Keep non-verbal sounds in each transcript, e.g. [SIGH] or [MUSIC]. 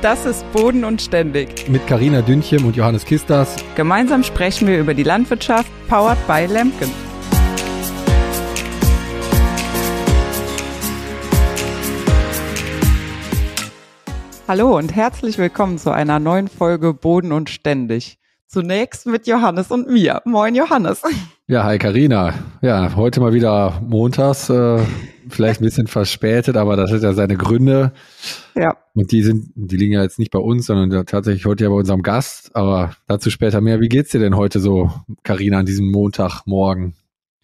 Das ist Boden und Ständig. Mit Karina Dünchem und Johannes Kistas. Gemeinsam sprechen wir über die Landwirtschaft, powered by Lemken. Hallo und herzlich willkommen zu einer neuen Folge Boden und Ständig. Zunächst mit Johannes und mir. Moin Johannes. Ja, hi Karina. Ja, heute mal wieder montags. Äh, vielleicht ein bisschen verspätet, aber das hat ja seine Gründe. Ja. Und die sind, die liegen ja jetzt nicht bei uns, sondern tatsächlich heute ja bei unserem Gast, aber dazu später mehr. Wie geht's dir denn heute so, Karina, an diesem Montagmorgen?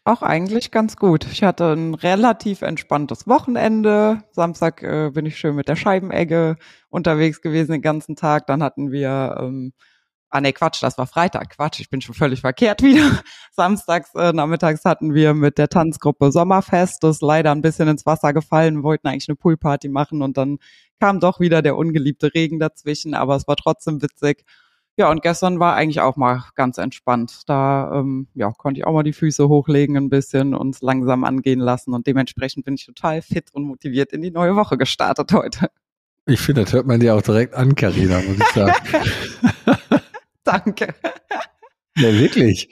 Auch eigentlich ganz gut. Ich hatte ein relativ entspanntes Wochenende. Samstag äh, bin ich schön mit der Scheibenegge unterwegs gewesen den ganzen Tag. Dann hatten wir ähm, ah nee, Quatsch, das war Freitag, Quatsch, ich bin schon völlig verkehrt wieder. [LAUGHS] Samstags äh, nachmittags hatten wir mit der Tanzgruppe Sommerfest, das ist leider ein bisschen ins Wasser gefallen, wollten eigentlich eine Poolparty machen und dann kam doch wieder der ungeliebte Regen dazwischen, aber es war trotzdem witzig. Ja, und gestern war eigentlich auch mal ganz entspannt. Da ähm, ja, konnte ich auch mal die Füße hochlegen ein bisschen und langsam angehen lassen. Und dementsprechend bin ich total fit und motiviert in die neue Woche gestartet heute. Ich finde, das hört man dir auch direkt an, Karina, muss ich sagen. [LAUGHS] [LAUGHS] Danke. Ja, wirklich.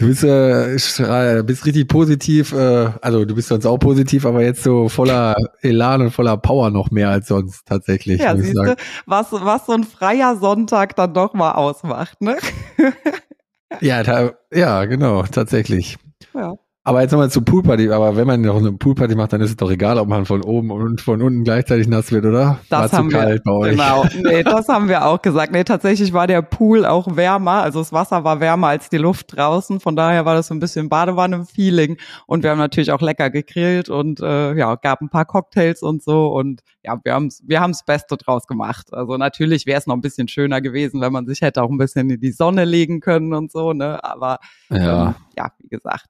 Du bist, äh, bist richtig positiv, äh, also du bist sonst auch positiv, aber jetzt so voller Elan und voller Power noch mehr als sonst tatsächlich. Ja, siehste, du, was, was so ein freier Sonntag dann doch mal ausmacht, ne? [LAUGHS] ja, da, ja, genau, tatsächlich. Ja. Aber jetzt nochmal zu Poolparty. Aber wenn man noch eine Poolparty macht, dann ist es doch egal, ob man von oben und von unten gleichzeitig nass wird, oder? Das war haben zu kalt wir, bei euch. Genau. [LAUGHS] Nee, das haben wir auch gesagt. Nee, tatsächlich war der Pool auch wärmer. Also das Wasser war wärmer als die Luft draußen. Von daher war das so ein bisschen Badewanne-Feeling. Und wir haben natürlich auch lecker gegrillt und äh, ja, gab ein paar Cocktails und so. Und ja, wir haben wir haben's Beste draus gemacht. Also natürlich wäre es noch ein bisschen schöner gewesen, wenn man sich hätte auch ein bisschen in die Sonne legen können und so, ne? Aber ja, ähm, ja wie gesagt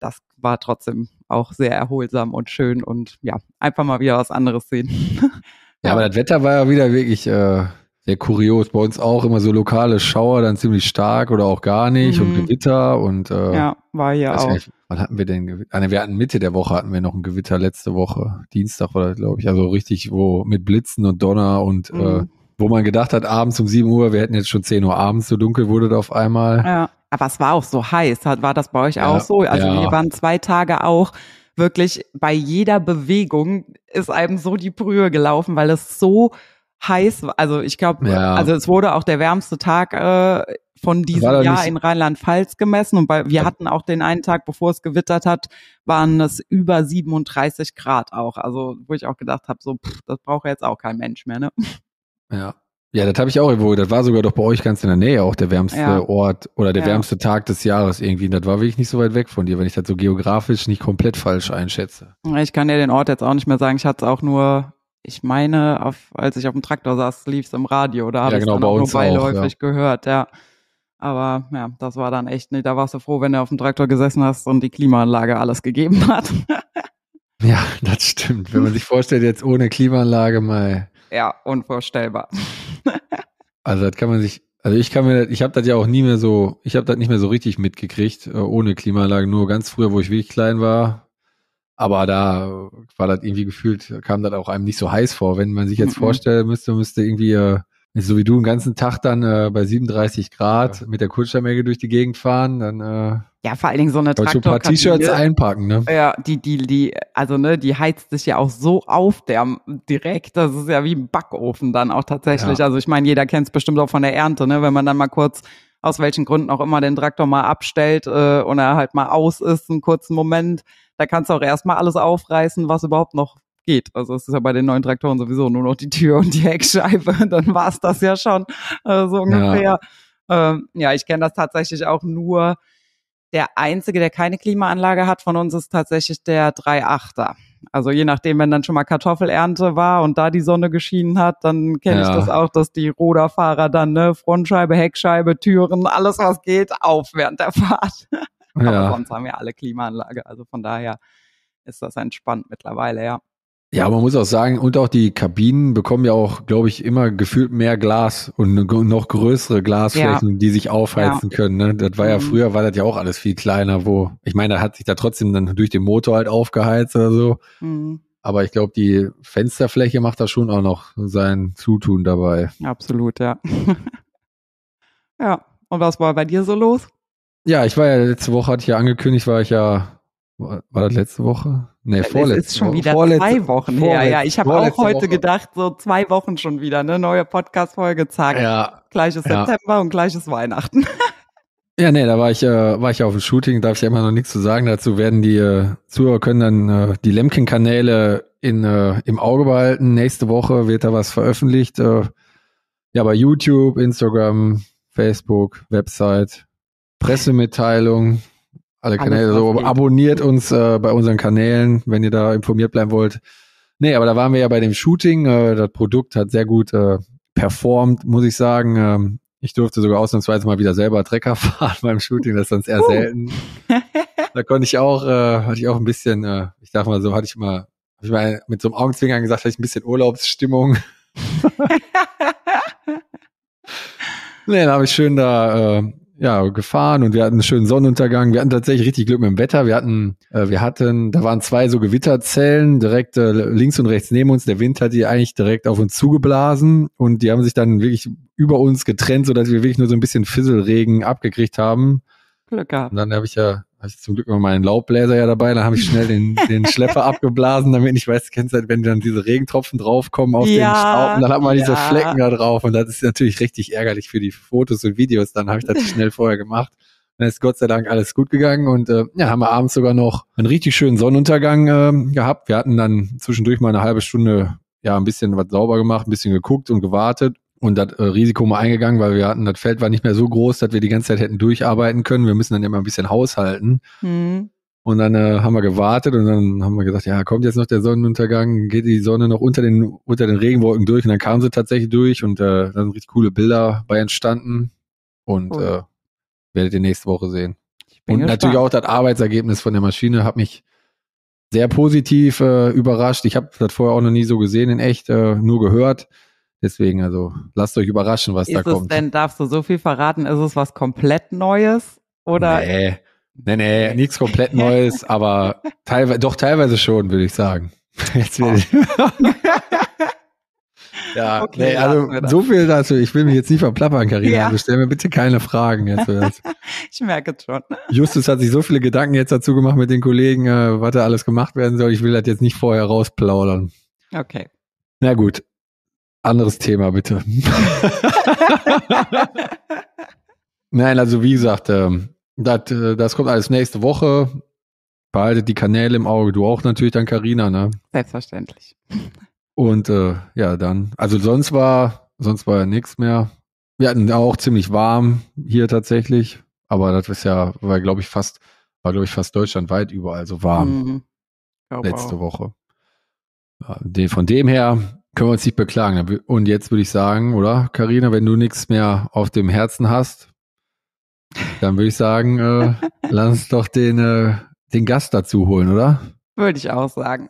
das war trotzdem auch sehr erholsam und schön und ja, einfach mal wieder was anderes sehen. [LAUGHS] ja, aber das Wetter war ja wieder wirklich äh, sehr kurios. Bei uns auch immer so lokale Schauer, dann ziemlich stark oder auch gar nicht mhm. und Gewitter und äh, ja, war ja auch. Nicht, wann hatten wir denn Gewitter? Ah, ne, wir hatten Mitte der Woche hatten wir noch ein Gewitter letzte Woche. Dienstag war das, glaube ich. Also richtig, wo mit Blitzen und Donner und äh, mhm. äh, wo man gedacht hat, abends um 7 Uhr, wir hätten jetzt schon 10 Uhr abends, so dunkel wurde da auf einmal. Ja. Aber es war auch so heiß. War das bei euch ja, auch so? Also ja. wir waren zwei Tage auch wirklich bei jeder Bewegung ist einem so die Brühe gelaufen, weil es so heiß war. Also ich glaube, ja. also es wurde auch der wärmste Tag äh, von diesem Jahr in Rheinland-Pfalz gemessen. Und bei, wir hatten auch den einen Tag, bevor es gewittert hat, waren es über 37 Grad auch. Also wo ich auch gedacht habe, so pff, das braucht jetzt auch kein Mensch mehr. Ne? Ja, ja, das habe ich auch irgendwo. Das war sogar doch bei euch ganz in der Nähe auch der wärmste ja. Ort oder der ja. wärmste Tag des Jahres irgendwie. Und das war wirklich nicht so weit weg von dir, wenn ich das so geografisch nicht komplett falsch einschätze. Ich kann dir den Ort jetzt auch nicht mehr sagen. Ich hatte es auch nur, ich meine, auf, als ich auf dem Traktor saß, lief es im Radio. Da habe ich es genau, nur beiläufig ja. gehört, ja. Aber ja, das war dann echt nicht. Da warst du froh, wenn du auf dem Traktor gesessen hast und die Klimaanlage alles gegeben hat. [LAUGHS] ja, das stimmt. Wenn man sich vorstellt, jetzt ohne Klimaanlage mal. Ja, unvorstellbar. [LAUGHS] also das kann man sich, also ich kann mir, ich habe das ja auch nie mehr so, ich habe das nicht mehr so richtig mitgekriegt äh, ohne Klimaanlage. Nur ganz früher, wo ich wirklich klein war, aber da war das irgendwie gefühlt, kam das auch einem nicht so heiß vor. Wenn man sich jetzt mhm. vorstellen müsste, müsste irgendwie äh, so wie du den ganzen Tag dann äh, bei 37 Grad ja. mit der Kutschermäge durch die Gegend fahren, dann äh, ja vor allen Dingen so eine Traktor ein paar T-Shirts einpacken, ne? Ja, die die die also ne, die heizt sich ja auch so auf, der direkt, das ist ja wie ein Backofen dann auch tatsächlich. Ja. Also ich meine, jeder kennt es bestimmt auch von der Ernte, ne, wenn man dann mal kurz aus welchen Gründen auch immer den Traktor mal abstellt äh, und er halt mal aus ist, einen kurzen Moment, da kannst du auch erstmal alles aufreißen, was überhaupt noch geht. Also es ist ja bei den neuen Traktoren sowieso nur noch die Tür und die Heckscheibe. [LAUGHS] dann war es das ja schon äh, so ungefähr. Ja, ähm, ja ich kenne das tatsächlich auch nur. Der einzige, der keine Klimaanlage hat von uns, ist tatsächlich der 3.8er. Also je nachdem, wenn dann schon mal Kartoffelernte war und da die Sonne geschienen hat, dann kenne ja. ich das auch, dass die Roderfahrer dann ne, Frontscheibe, Heckscheibe, Türen, alles was geht, auf während der Fahrt. [LAUGHS] Ja. Aber sonst haben wir alle Klimaanlage. Also von daher ist das entspannt mittlerweile, ja. Ja, man muss auch sagen, und auch die Kabinen bekommen ja auch, glaube ich, immer gefühlt mehr Glas und noch größere Glasflächen, ja. die sich aufheizen ja. können. Ne? Das war ja mhm. früher, war das ja auch alles viel kleiner, wo, ich meine, da hat sich da trotzdem dann durch den Motor halt aufgeheizt oder so. Mhm. Aber ich glaube, die Fensterfläche macht da schon auch noch sein Zutun dabei. Absolut, ja. [LAUGHS] ja, und was war bei dir so los? Ja, ich war ja letzte Woche, hatte ich ja angekündigt, war ich ja, war, war das letzte Woche? Nee, vorletzte ist schon wieder vorletzte, zwei Wochen vorletzte, her. Ja, ich habe auch heute Woche. gedacht, so zwei Wochen schon wieder, ne? Neue Podcast-Folge, zack. Ja, gleiches ja. September und gleiches Weihnachten. [LAUGHS] Ja, nee, da war ich, äh, war ich auf dem Shooting, darf ich ja immer noch nichts zu sagen. Dazu werden die äh, Zuhörer können dann äh, die Lemkin-Kanäle äh, im Auge behalten. Nächste Woche wird da was veröffentlicht. Äh, ja, bei YouTube, Instagram, Facebook, Website, Pressemitteilung, alle Kanäle. so abonniert uns äh, bei unseren Kanälen, wenn ihr da informiert bleiben wollt. Nee, aber da waren wir ja bei dem Shooting. Äh, das Produkt hat sehr gut äh, performt, muss ich sagen. Ähm, ich durfte sogar ausnahmsweise mal wieder selber Trecker [LAUGHS] fahren beim Shooting, das ist sonst eher uh. selten. [LAUGHS] Da konnte ich auch, äh, hatte ich auch ein bisschen, äh, ich sag mal so, hatte ich mal, hab ich mal mit so einem Augenzwinkern gesagt, hatte ich ein bisschen Urlaubsstimmung. [LAUGHS] nee, dann habe ich schön da äh, ja, gefahren und wir hatten einen schönen Sonnenuntergang. Wir hatten tatsächlich richtig Glück mit dem Wetter. Wir hatten, äh, wir hatten, da waren zwei so Gewitterzellen direkt äh, links und rechts neben uns. Der Wind hat die eigentlich direkt auf uns zugeblasen und die haben sich dann wirklich über uns getrennt, sodass wir wirklich nur so ein bisschen Fisselregen abgekriegt haben. Glück gehabt. Und dann habe ich ja also zum Glück war meinen Laubbläser ja dabei, da habe ich schnell den, [LAUGHS] den Schlepper abgeblasen, damit ich weiß, kennst halt, wenn dann diese Regentropfen draufkommen auf ja, den Staub, dann hat man ja. diese Flecken da drauf und das ist natürlich richtig ärgerlich für die Fotos und Videos, dann habe ich das [LAUGHS] schnell vorher gemacht. Dann ist Gott sei Dank alles gut gegangen und äh, ja, haben wir abends sogar noch einen richtig schönen Sonnenuntergang äh, gehabt. Wir hatten dann zwischendurch mal eine halbe Stunde ja ein bisschen was sauber gemacht, ein bisschen geguckt und gewartet und das äh, Risiko mal eingegangen, weil wir hatten, das Feld war nicht mehr so groß, dass wir die ganze Zeit hätten durcharbeiten können. Wir müssen dann immer ein bisschen haushalten. Mhm. Und dann äh, haben wir gewartet und dann haben wir gesagt, ja, kommt jetzt noch der Sonnenuntergang, geht die Sonne noch unter den, unter den Regenwolken durch. Und dann kamen sie tatsächlich durch und äh, da sind richtig coole Bilder bei entstanden. Und cool. äh, werdet ihr nächste Woche sehen. Und gespannt. natürlich auch das Arbeitsergebnis von der Maschine hat mich sehr positiv äh, überrascht. Ich habe das vorher auch noch nie so gesehen in echt, äh, nur gehört. Deswegen, also lasst euch überraschen, was ist da kommt. Denn, darfst du so viel verraten? Ist es was komplett Neues? Oder? Nee, nee, nee nichts komplett Neues, [LAUGHS] aber teilweise, doch teilweise schon, würde ich sagen. [LAUGHS] Jetzt will oh. [LAUGHS] ja, okay, nee, also so viel dazu. Ich will mich jetzt nicht verplappern, Karina. Ja. Also stell mir bitte keine Fragen jetzt. ich merke es schon. Justus hat sich so viele Gedanken jetzt dazu gemacht mit den Kollegen, äh, was da alles gemacht werden soll. Ich will das jetzt nicht vorher rausplaudern. Okay. Na gut, anderes Thema, bitte. [LAUGHS] Nein, also wie gesagt, ähm, das, äh, das kommt alles nächste Woche. Behaltet die Kanäle im Auge. Du auch natürlich dann, Karina, ne? Selbstverständlich. Und äh, ja, dann. Also sonst war, sonst war ja nichts mehr. Wir hatten auch ziemlich warm hier tatsächlich, aber das ist ja, war glaube ich fast, war glaube ich fast deutschlandweit überall so warm mhm. letzte auch. Woche. Ja, von dem her können wir uns nicht beklagen. Und jetzt würde ich sagen, oder, Karina, wenn du nichts mehr auf dem Herzen hast, dann würde ich sagen, äh, [LAUGHS] lass uns doch den, äh, den Gast dazu holen, oder? Würde ich auch sagen.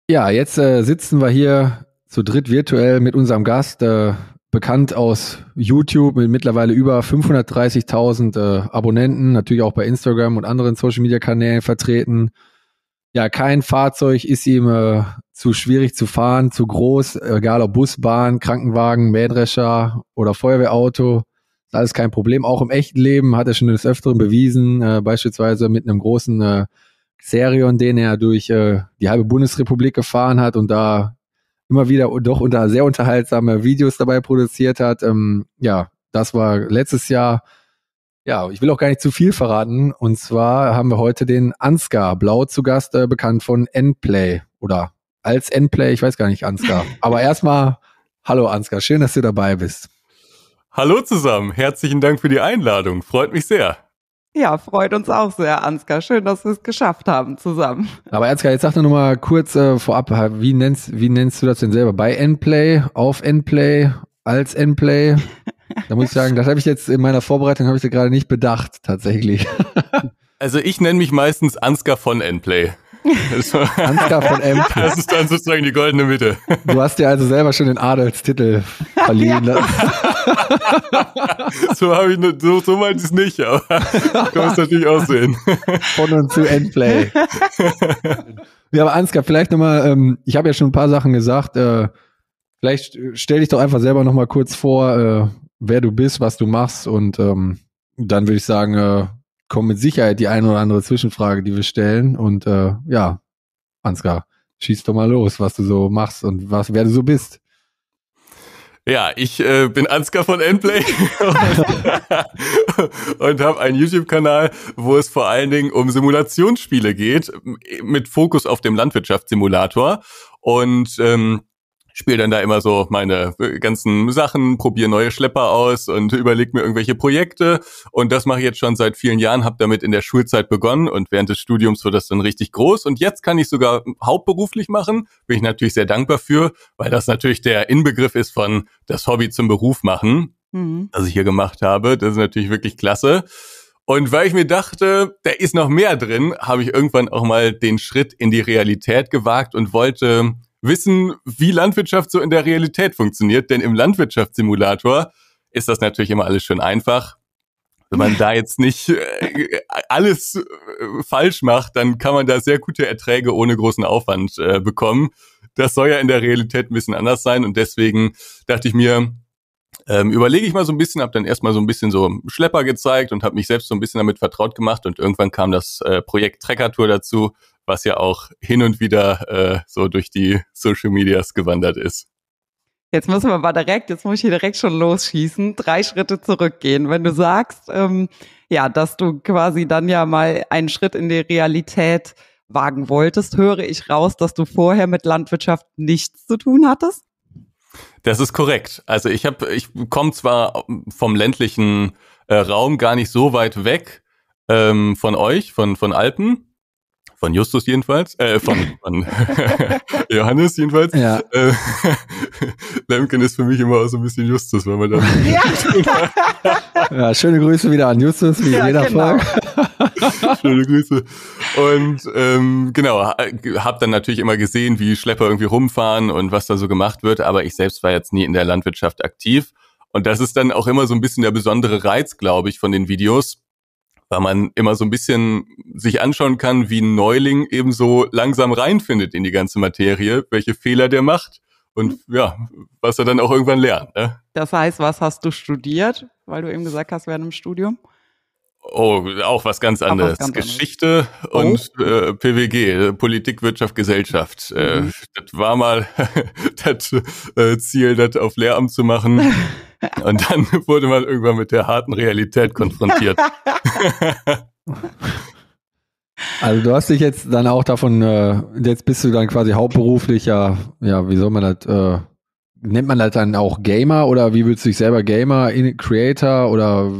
[LAUGHS] ja, jetzt äh, sitzen wir hier zu dritt virtuell mit unserem Gast, äh, bekannt aus YouTube mit mittlerweile über 530.000 äh, Abonnenten, natürlich auch bei Instagram und anderen Social-Media-Kanälen vertreten ja, kein Fahrzeug ist ihm äh, zu schwierig zu fahren, zu groß, egal ob Bus, Bahn, Krankenwagen, Mähdrescher oder Feuerwehrauto. Alles kein Problem. Auch im echten Leben hat er schon des Öfteren bewiesen, äh, beispielsweise mit einem großen äh, Serion, den er durch äh, die halbe Bundesrepublik gefahren hat und da immer wieder doch unter sehr unterhaltsame Videos dabei produziert hat. Ähm, ja, das war letztes Jahr ja, ich will auch gar nicht zu viel verraten. Und zwar haben wir heute den Ansgar Blau zu Gast, äh, bekannt von Endplay oder als Endplay, ich weiß gar nicht, Ansgar. [LAUGHS] Aber erstmal, hallo Ansgar, schön, dass du dabei bist. Hallo zusammen, herzlichen Dank für die Einladung, freut mich sehr. Ja, freut uns auch sehr, Ansgar. Schön, dass wir es geschafft haben zusammen. Aber Ansgar, jetzt sag nur noch mal kurz äh, vorab, wie nennst, wie nennst du das denn selber? Bei Endplay, auf Endplay, als Endplay? [LAUGHS] Da muss ich sagen, das habe ich jetzt in meiner Vorbereitung habe ich da gerade nicht bedacht tatsächlich. [LAUGHS] Also ich nenne mich meistens Ansgar von Endplay. Also [LAUGHS] Ansgar von Endplay. [LAUGHS] Das ist dann sozusagen die goldene Mitte. Du hast dir also selber schon den Adelstitel verliehen. Ja. so habe ich ne, so, so meint es nicht, aber kann es natürlich auch sehen. Von und zu Endplay. Ja, aber Ansgar, vielleicht nochmal, ähm, ich habe ja schon ein paar Sachen gesagt, äh, vielleicht äh, stell dich doch einfach selber nochmal kurz vor, äh, wer du bist, was du machst und ähm, dann würde ich sagen, äh, kommt mit Sicherheit die eine oder andere Zwischenfrage, die wir stellen und äh, ja, Ansgar, schieß doch mal los, was du so machst und was, wer du so bist. Ja, ich äh, bin Ansgar von Endplay und, [LAUGHS] und habe einen YouTube-Kanal, wo es vor allen Dingen um Simulationsspiele geht, mit Fokus auf dem Landwirtschaftssimulator. Und ähm, spiele dann da immer so meine äh, ganzen Sachen, probiere neue Schlepper aus und überlege mir irgendwelche Projekte. Und das mache ich jetzt schon seit vielen Jahren, habe damit in der Schulzeit begonnen und während des Studiums wird das dann richtig groß. Und jetzt kann ich sogar hm, hauptberuflich machen, bin ich natürlich sehr dankbar für, weil das natürlich der Inbegriff ist von das Hobby zum Beruf machen, mhm. was ich hier gemacht habe. Das ist natürlich wirklich klasse. Und weil ich mir dachte, da ist noch mehr drin, habe ich irgendwann auch mal den Schritt in die Realität gewagt und wollte wissen, wie Landwirtschaft so in der Realität funktioniert. Denn im Landwirtschaftssimulator ist das natürlich immer alles schön einfach. Wenn man [LAUGHS] da jetzt nicht äh, alles äh, falsch macht, dann kann man da sehr gute Erträge ohne großen Aufwand äh, bekommen. Das soll ja in der Realität ein bisschen anders sein und deswegen dachte ich mir, ähm, überlege ich mal so ein bisschen, habe dann erstmal so ein bisschen so Schlepper gezeigt und habe mich selbst so ein bisschen damit vertraut gemacht und irgendwann kam das Projekt Trekkertour dazu, was ja auch hin und wieder äh, so durch die Social Medias gewandert ist. Jetzt müssen wir aber direkt, jetzt muss ich hier direkt schon losschießen, drei Schritte zurückgehen. Wenn du sagst, ähm, ja, dass du quasi dann ja mal einen Schritt in die Realität wagen wolltest, höre ich raus, dass du vorher mit Landwirtschaft nichts zu tun hattest? Das ist korrekt. Also ich habe, ich komme zwar vom ländlichen äh, Raum gar nicht so weit weg ähm, von euch, von von Alpen, von Justus jedenfalls, äh, von, [LAUGHS] von [LAUGHS] Johannes jedenfalls. Ja. Äh, [LAUGHS] Lemken ist für mich immer auch so ein bisschen Justus, wenn man da. Ja. ja, schöne Grüße wieder an Justus, wie ja, jeder genau. Folge. schöne Grüße. Und ähm, genau, hab dann natürlich immer gesehen, wie Schlepper irgendwie rumfahren und was da so gemacht wird, aber ich selbst war jetzt nie in der Landwirtschaft aktiv. Und das ist dann auch immer so ein bisschen der besondere Reiz, glaube ich, von den Videos, weil man immer so ein bisschen sich anschauen kann, wie ein Neuling eben so langsam reinfindet in die ganze Materie, welche Fehler der macht und ja, was er dann auch irgendwann lernt. Ne? Das heißt, was hast du studiert, weil du eben gesagt hast, während im Studium? Oh, auch was ganz anderes. Was ganz Geschichte anderes. Oh. und äh, PWG, Politik, Wirtschaft, Gesellschaft. Äh, mhm. Äh, das war mal [LAUGHS] das äh, Ziel, das auf Lehramt zu machen. [LAUGHS] und dann wurde man irgendwann mit der harten Realität konfrontiert. [LAUGHS] also du hast dich jetzt dann auch davon, äh, jetzt bist du dann quasi hauptberuflicher, ja, wie soll man das, äh, nennt man das dann auch Gamer oder wie willst du dich selber Gamer, Creator oder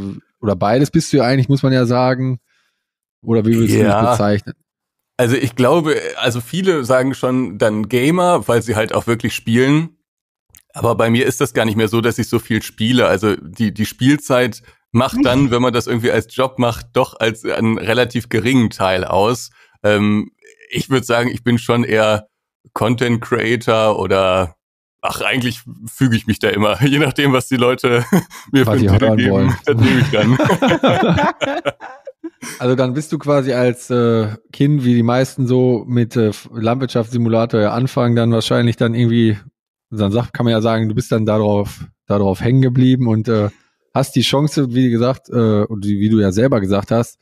oder beides bist du ja eigentlich, muss man ja sagen. Oder wie würdest ja. du dich bezeichnen? Also ich glaube, also viele sagen schon dann Gamer, weil sie halt auch wirklich spielen. Aber bei mir ist das gar nicht mehr so, dass ich so viel spiele. Also die, die Spielzeit macht dann, wenn man das irgendwie als Job macht, doch als einen relativ geringen Teil aus. Ähm, ich würde sagen, ich bin schon eher Content Creator oder Ach, eigentlich füge ich mich da immer. [LAUGHS] Je nachdem, was die Leute [LAUGHS] mir was für die Titel geben, wollen. das nehme ich dann. [LAUGHS] also dann bist du quasi als äh, Kind, wie die meisten so, mit äh, Landwirtschaftssimulator ja anfangen, dann wahrscheinlich dann irgendwie, dann sagt, kann man ja sagen, du bist dann darauf, darauf hängen geblieben und äh, hast die Chance, wie gesagt, äh, und wie du ja selber gesagt hast,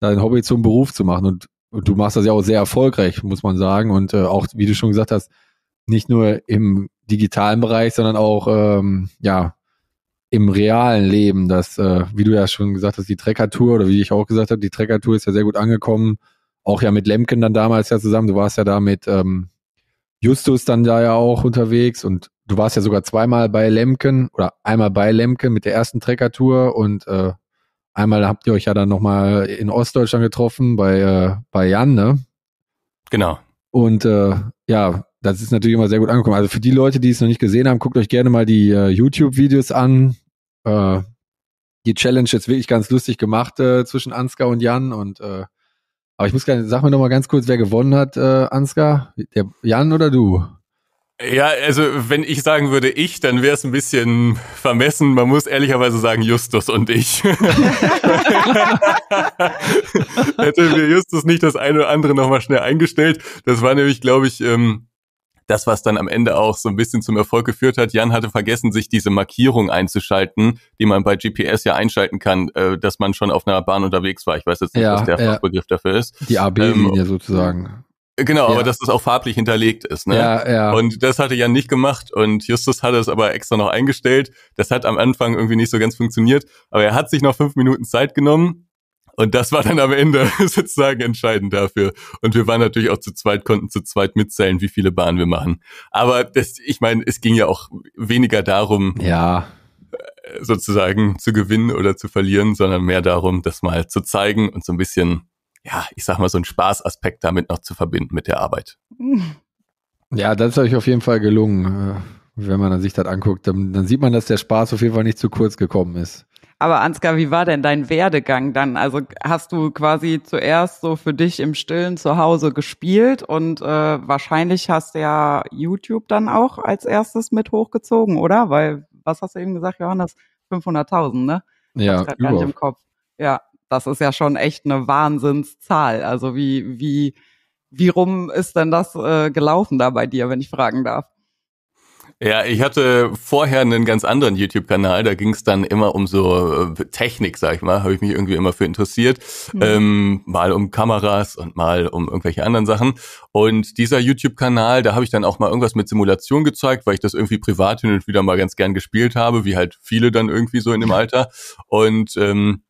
dein Hobby zum Beruf zu machen. Und, und du machst das ja auch sehr erfolgreich, muss man sagen. Und äh, auch, wie du schon gesagt hast, nicht nur im digitalen Bereich, sondern auch ähm, ja im realen Leben, dass, äh, wie du ja schon gesagt hast, die Trekkertour oder wie ich auch gesagt habe, die Trekkertour ist ja sehr gut angekommen. Auch ja mit Lemken dann damals ja zusammen. Du warst ja da mit ähm, Justus dann da ja auch unterwegs und du warst ja sogar zweimal bei Lemken oder einmal bei Lemken mit der ersten Trekkertour und äh, einmal habt ihr euch ja dann nochmal in Ostdeutschland getroffen bei, äh, bei Jan, ne? Genau. Und äh, ja, das ist natürlich immer sehr gut angekommen. Also für die Leute, die es noch nicht gesehen haben, guckt euch gerne mal die äh, YouTube-Videos an. Äh, die Challenge jetzt wirklich ganz lustig gemacht äh, zwischen Ansgar und Jan und äh, aber ich muss gerne, sag mir noch mal ganz kurz, wer gewonnen hat, äh, Ansgar? Der Jan oder du? Ja, also wenn ich sagen würde ich, dann wäre es ein bisschen vermessen. Man muss ehrlicherweise sagen Justus und ich. [LAUGHS] Hätte mir Justus nicht das eine oder andere nochmal schnell eingestellt. Das war nämlich, glaube ich, ähm, das, was dann am Ende auch so ein bisschen zum Erfolg geführt hat. Jan hatte vergessen, sich diese Markierung einzuschalten, die man bei GPS ja einschalten kann, äh, dass man schon auf einer Bahn unterwegs war. Ich weiß jetzt nicht, ja, was der ja. Fachbegriff dafür ist. Die AB-Linie ähm, sozusagen. Genau, ja. aber dass das auch farblich hinterlegt ist. Ne? Ja, ja. Und das hatte Jan nicht gemacht und Justus hatte es aber extra noch eingestellt. Das hat am Anfang irgendwie nicht so ganz funktioniert, aber er hat sich noch fünf Minuten Zeit genommen und das war dann am Ende [LAUGHS] sozusagen entscheidend dafür. Und wir waren natürlich auch zu zweit, konnten zu zweit mitzählen, wie viele Bahnen wir machen. Aber das, ich meine, es ging ja auch weniger darum, ja. Äh, sozusagen zu gewinnen oder zu verlieren, sondern mehr darum, das mal zu zeigen und so ein bisschen, ja, ich sag mal, so einen Spaßaspekt damit noch zu verbinden mit der Arbeit. Ja, das ist euch auf jeden Fall gelungen. Äh, wenn man sich das anguckt, dann, dann sieht man, dass der Spaß auf jeden Fall nicht zu kurz gekommen ist. Aber Ansgar, wie war denn dein Werdegang dann? Also hast du quasi zuerst so für dich im Stillen zu Hause gespielt und äh, wahrscheinlich hast du ja YouTube dann auch als erstes mit hochgezogen, oder? Weil, was hast du eben gesagt, Johannes? 500.000, ne? Ja, gar nicht im Kopf. Ja, das ist ja schon echt eine Wahnsinnszahl. Also wie, wie, wie rum ist denn das äh, gelaufen da bei dir, wenn ich fragen darf? Ja, ich hatte vorher einen ganz anderen YouTube-Kanal, da ging es dann immer um so äh, Technik, sag ich mal, habe ich mich irgendwie immer für interessiert. Mhm. Ähm, mal um Kameras und mal um irgendwelche anderen Sachen. Und dieser YouTube-Kanal, da habe ich dann auch mal irgendwas mit Simulation gezeigt, weil ich das irgendwie privat hin und wieder mal ganz gern gespielt habe, wie halt viele dann irgendwie so in dem Alter. Und ähm,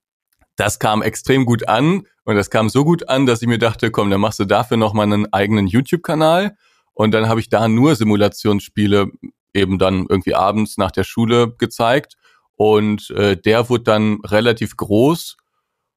das kam extrem gut an und das kam so gut an, dass ich mir dachte, komm, dann machst du dafür nochmal einen eigenen YouTube-Kanal. Und dann habe ich da nur Simulationsspiele eben dann irgendwie abends nach der Schule gezeigt. Und äh, der wurde dann relativ groß.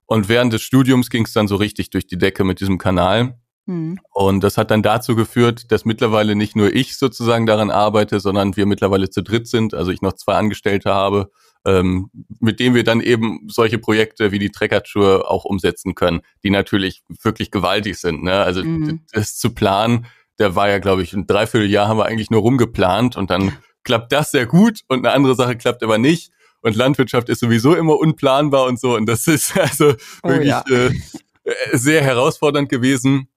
Und während des Studiums ging es dann so richtig durch die Decke mit diesem Kanal. Mhm. Und das hat dann dazu geführt, dass mittlerweile nicht nur ich sozusagen daran arbeite, sondern wir mittlerweile zu dritt sind. Also ich noch zwei Angestellte habe, ähm, mit denen wir dann eben solche Projekte wie die Trekkertour auch umsetzen können, die natürlich wirklich gewaltig sind. Ne? Also mhm. das zu planen, der war ja, glaube ich, ein Dreivierteljahr haben wir eigentlich nur rumgeplant und dann klappt das sehr gut und eine andere Sache klappt aber nicht. Und Landwirtschaft ist sowieso immer unplanbar und so. Und das ist [LAUGHS] also oh, wirklich ja. Äh, äh, sehr herausfordernd gewesen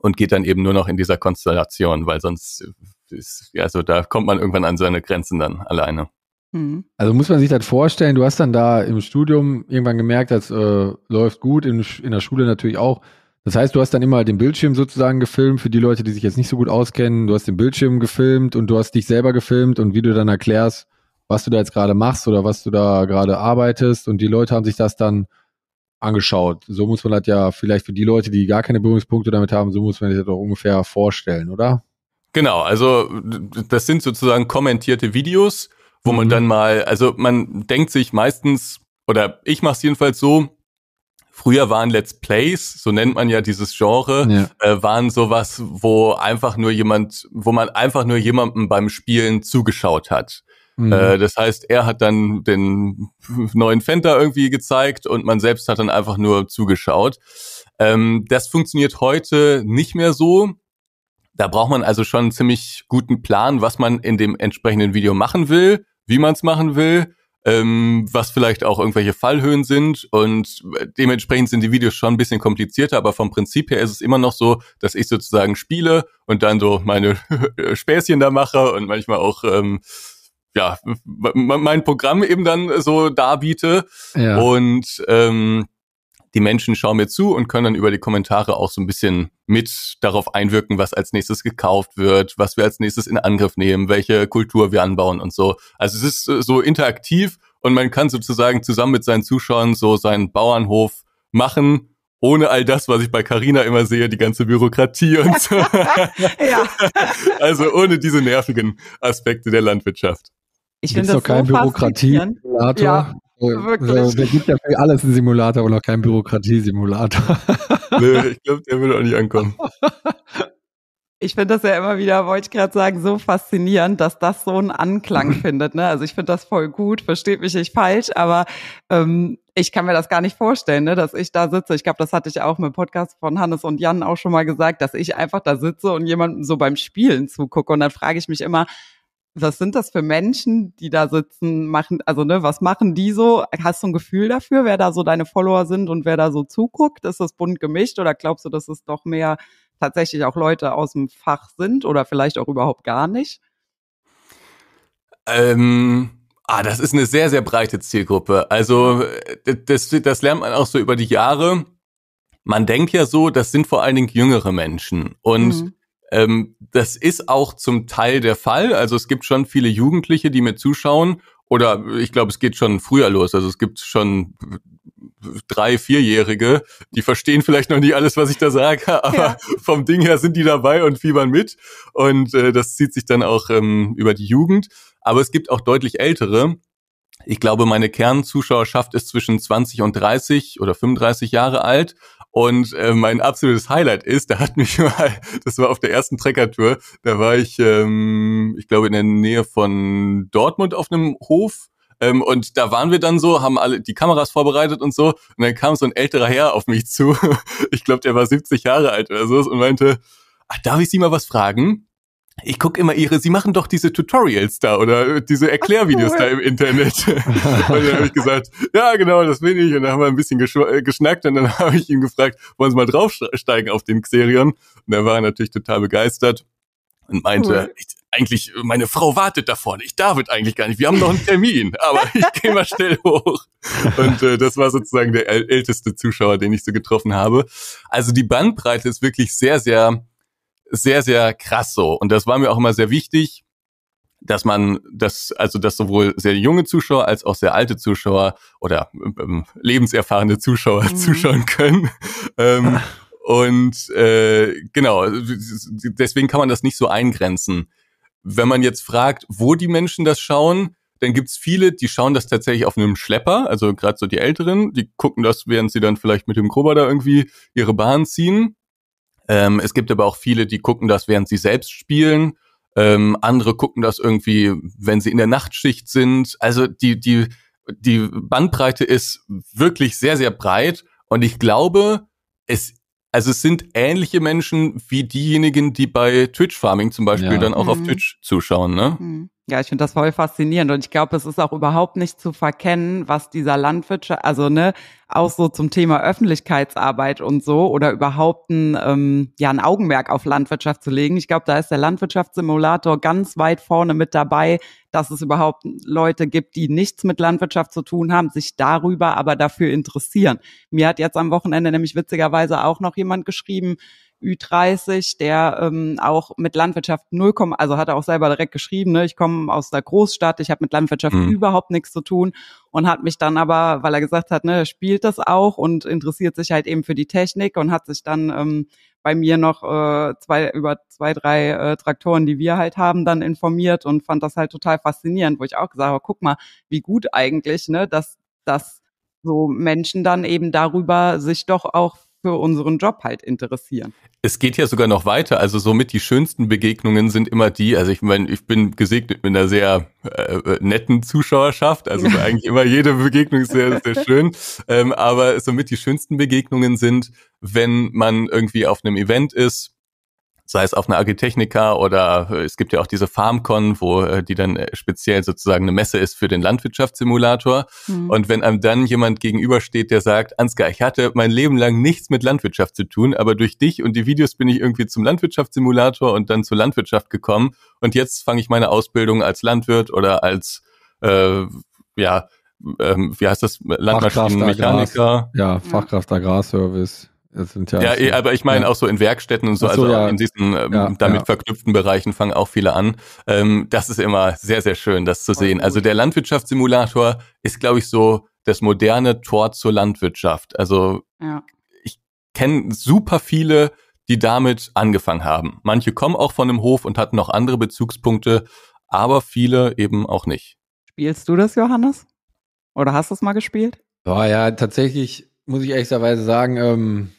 und geht dann eben nur noch in dieser Konstellation, weil sonst äh, ist, also da kommt man irgendwann an seine Grenzen dann alleine. Mhm. Also muss man sich das vorstellen, du hast dann da im Studium irgendwann gemerkt, das äh, läuft gut, in, in der Schule natürlich auch, das heißt, du hast dann immer den Bildschirm sozusagen gefilmt, für die Leute, die sich jetzt nicht so gut auskennen. Du hast den Bildschirm gefilmt und du hast dich selber gefilmt und wie du dann erklärst, was du da jetzt gerade machst oder was du da gerade arbeitest. Und die Leute haben sich das dann angeschaut. So muss man das halt ja vielleicht für die Leute, die gar keine Berührungspunkte damit haben, so muss man sich das doch ungefähr vorstellen, oder? Genau, also das sind sozusagen kommentierte Videos, wo mhm. man dann mal, also man denkt sich meistens, oder ich mache es jedenfalls so, Früher waren Let's Plays, so nennt man ja dieses Genre, ja. Äh, waren sowas, wo einfach nur jemand, wo man einfach nur jemandem beim Spielen zugeschaut hat. Mhm. Äh, das heißt, er hat dann den neuen Fender irgendwie gezeigt und man selbst hat dann einfach nur zugeschaut. Ähm, das funktioniert heute nicht mehr so. Da braucht man also schon einen ziemlich guten Plan, was man in dem entsprechenden Video machen will, wie man es machen will ähm, was vielleicht auch irgendwelche Fallhöhen sind und dementsprechend sind die Videos schon ein bisschen komplizierter, aber vom Prinzip her ist es immer noch so, dass ich sozusagen spiele und dann so meine [LAUGHS] Späßchen da mache und manchmal auch ähm, ja mein Programm eben dann so darbiete ja. und ähm, die Menschen schauen mir zu und können dann über die Kommentare auch so ein bisschen mit darauf einwirken, was als nächstes gekauft wird, was wir als nächstes in Angriff nehmen, welche Kultur wir anbauen und so. Also es ist äh, so interaktiv und man kann sozusagen zusammen mit seinen Zuschauern so seinen Bauernhof machen ohne all das, was ich bei Carina immer sehe, die ganze Bürokratie und so. [LAUGHS] ja. [LAUGHS] Also ohne diese nervigen Aspekte der Landwirtschaft. Ich finde das so kein Bürokratie. Ja. Wirklich. Also, Der gibt ja für alles einen Simulator aber noch keinen Bürokratiesimulator. [LAUGHS] Nö, ich glaube, der will auch nicht ankommen. [LAUGHS] Ich finde das ja immer wieder, wollte ich gerade sagen, so faszinierend, dass das so einen Anklang [LAUGHS] findet. Ne? Also ich finde das voll gut, versteht mich nicht falsch, aber ähm, ich kann mir das gar nicht vorstellen, ne, dass ich da sitze. Ich glaube, das hatte ich auch mit dem Podcast von Hannes und Jan auch schon mal gesagt, dass ich einfach da sitze und jemandem so beim Spielen zugucke. Und dann frage ich mich immer, was sind das für Menschen, die da sitzen, machen, also ne, was machen die so? Hast du ein Gefühl dafür, wer da so deine Follower sind und wer da so zuguckt? Ist das bunt gemischt oder glaubst du, dass es doch mehr tatsächlich auch Leute aus dem Fach sind oder vielleicht auch überhaupt gar nicht? Ähm, ah, das ist eine sehr, sehr breite Zielgruppe. Also das, das lernt man auch so über die Jahre. Man denkt ja so, das sind vor allen Dingen jüngere Menschen und mhm ähm, das ist auch zum Teil der Fall. Also es gibt schon viele Jugendliche, die mir zuschauen. Oder ich glaube, es geht schon früher los. Also es gibt schon drei, vierjährige, die verstehen vielleicht noch nicht alles, was ich da sage, [LAUGHS] aber ja. vom Ding her sind die dabei und fiebern mit. Und äh, das zieht sich dann auch ähm, über die Jugend. Aber es gibt auch deutlich ältere. Ich glaube, meine Kernzuschauerschaft ist zwischen 20 und 30 oder 35 Jahre alt. Und äh, mein absolutes Highlight ist, da hat [LAUGHS] mich mal, das war auf der ersten trekker da war ich, ähm, ich glaube, in der Nähe von Dortmund auf einem Hof. Ähm, und da waren wir dann so, haben alle die Kameras vorbereitet und so. Und dann kam so ein älterer Herr auf mich [LAUGHS] zu. ich glaube, der war 70 Jahre alt oder so und meinte, ach, darf ich Sie mal was fragen? ich gucke immer ihre, sie machen doch diese Tutorials da oder äh, diese Erklärvideos cool. da im Internet. [LAUGHS] und dann habe ich gesagt, ja genau, das bin ich. Und dann haben wir ein bisschen äh, geschnackt und dann [LAUGHS] habe ich ihn gefragt, wollen Sie mal draufsteigen auf den Xerion? Und er war natürlich total begeistert und meinte, cool. ich, eigentlich, meine Frau wartet da vorne. Ich darf es eigentlich gar nicht. Wir haben noch einen Termin, [LAUGHS] aber ich gehe mal schnell hoch. Und äh, das war sozusagen der älteste Zuschauer, den ich so getroffen habe. Also die Bandbreite ist wirklich sehr, sehr sehr, sehr krass so. Und das war mir auch immer sehr wichtig, dass man das, also dass sowohl sehr junge Zuschauer als auch sehr alte Zuschauer oder ähm, lebenserfahrene Zuschauer mhm. zuschauen können. Ähm, ah. und äh, genau, deswegen kann man das nicht so eingrenzen. Wenn man jetzt fragt, wo die Menschen das schauen, dann gibt's viele, die schauen das tatsächlich auf einem Schlepper, also gerade so die Älteren, die gucken das, während sie dann vielleicht mit dem Grober da irgendwie ihre Bahn ziehen. Ähm, es gibt aber auch viele, die gucken das, während sie selbst spielen. Ähm, andere gucken das irgendwie, wenn sie in der Nachtschicht sind. Also die, die, die Bandbreite ist wirklich sehr, sehr breit. Und ich glaube, es, also es sind ähnliche Menschen wie diejenigen, die bei Twitch Farming zum Beispiel ja. dann auch mhm. auf Twitch zuschauen, ne? Mhm. Ja, ich finde das voll faszinierend und ich glaube, es ist auch überhaupt nicht zu verkennen, was dieser Landwirtschaft, also ne, auch so zum Thema Öffentlichkeitsarbeit und so oder überhaupt ein, ähm, ja, ein Augenmerk auf Landwirtschaft zu legen. Ich glaube, da ist der Landwirtschaftssimulator ganz weit vorne mit dabei, dass es überhaupt Leute gibt, die nichts mit Landwirtschaft zu tun haben, sich darüber aber dafür interessieren. Mir hat jetzt am Wochenende nämlich witzigerweise auch noch jemand geschrieben, Ü30, der ähm, auch mit Landwirtschaft null also hat er auch selber direkt geschrieben, ne, ich komme aus der Großstadt, ich habe mit Landwirtschaft mhm. überhaupt nichts zu tun und hat mich dann aber, weil er gesagt hat, ne, spielt das auch und interessiert sich halt eben für die Technik und hat sich dann ähm, bei mir noch äh, zwei über zwei drei äh, Traktoren, die wir halt haben, dann informiert und fand das halt total faszinierend, wo ich auch gesagt habe, guck mal, wie gut eigentlich, ne, dass dass so Menschen dann eben darüber sich doch auch für unseren Job halt interessieren. Es geht ja sogar noch weiter. Also somit die schönsten Begegnungen sind immer die, also ich meine, ich bin gesegnet mit einer sehr äh, äh netten Zuschauerschaft. Also [LAUGHS] eigentlich immer jede Begegnung ist sehr, sehr [LAUGHS] schön. Ähm, aber somit die schönsten Begegnungen sind, wenn man irgendwie auf einem Event ist, sei es auf einer Agritechnica oder äh, es gibt ja auch diese Farmcon, wo äh, die dann äh, speziell sozusagen eine Messe ist für den Landwirtschaftssimulator. Mhm. Und wenn einem dann jemand gegenübersteht, der sagt, Ansgar, ich hatte mein Leben lang nichts mit Landwirtschaft zu tun, aber durch dich und die Videos bin ich irgendwie zum Landwirtschaftssimulator und dann zur Landwirtschaft gekommen und jetzt fange ich meine Ausbildung als Landwirt oder als äh, ja, ähm, wie heißt das, Landmaschinenmechaniker. Ja, Fachkraft Agrarservice ja, ja, eh, aber ich meine ja. auch so in Werkstätten und so, so also ja. in diesen ähm, damit verknüpften Bereichen fangen auch viele an. Ähm, das ist immer sehr, sehr schön, das zu sehen. Also der Landwirtschaftssimulator ist, glaube ich, so das moderne Tor zur Landwirtschaft. Also ich kenne super viele, die damit angefangen haben. Manche kommen auch von einem Hof und hatten noch andere Bezugspunkte, aber viele eben auch nicht. Spielst du das, Johannes? Oder hast du es mal gespielt? Oh ja, tatsächlich muss ich ehrlicherweise sagen, ähm,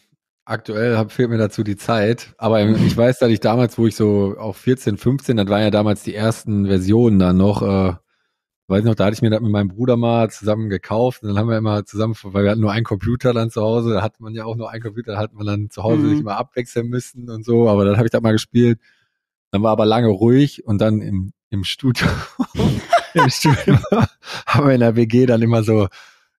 aktuell hab, fehlt mir dazu die Zeit, aber ich weiß, dass ich damals, wo ich so auf 14, 15, das waren ja damals die ersten Versionen dann noch, äh, weiß noch, da hatte ich mir das mit meinem Bruder mal zusammen gekauft und dann haben wir immer zusammen, weil wir hatten nur einen Computer dann zu Hause, da hat man ja auch nur einen Computer, da hat man dann zu Hause mhm. nicht mal abwechseln müssen und so, aber dann habe ich das mal gespielt, dann war aber lange ruhig und dann im, im Studio, [LAUGHS] im Studio [LAUGHS] haben wir in der WG dann immer so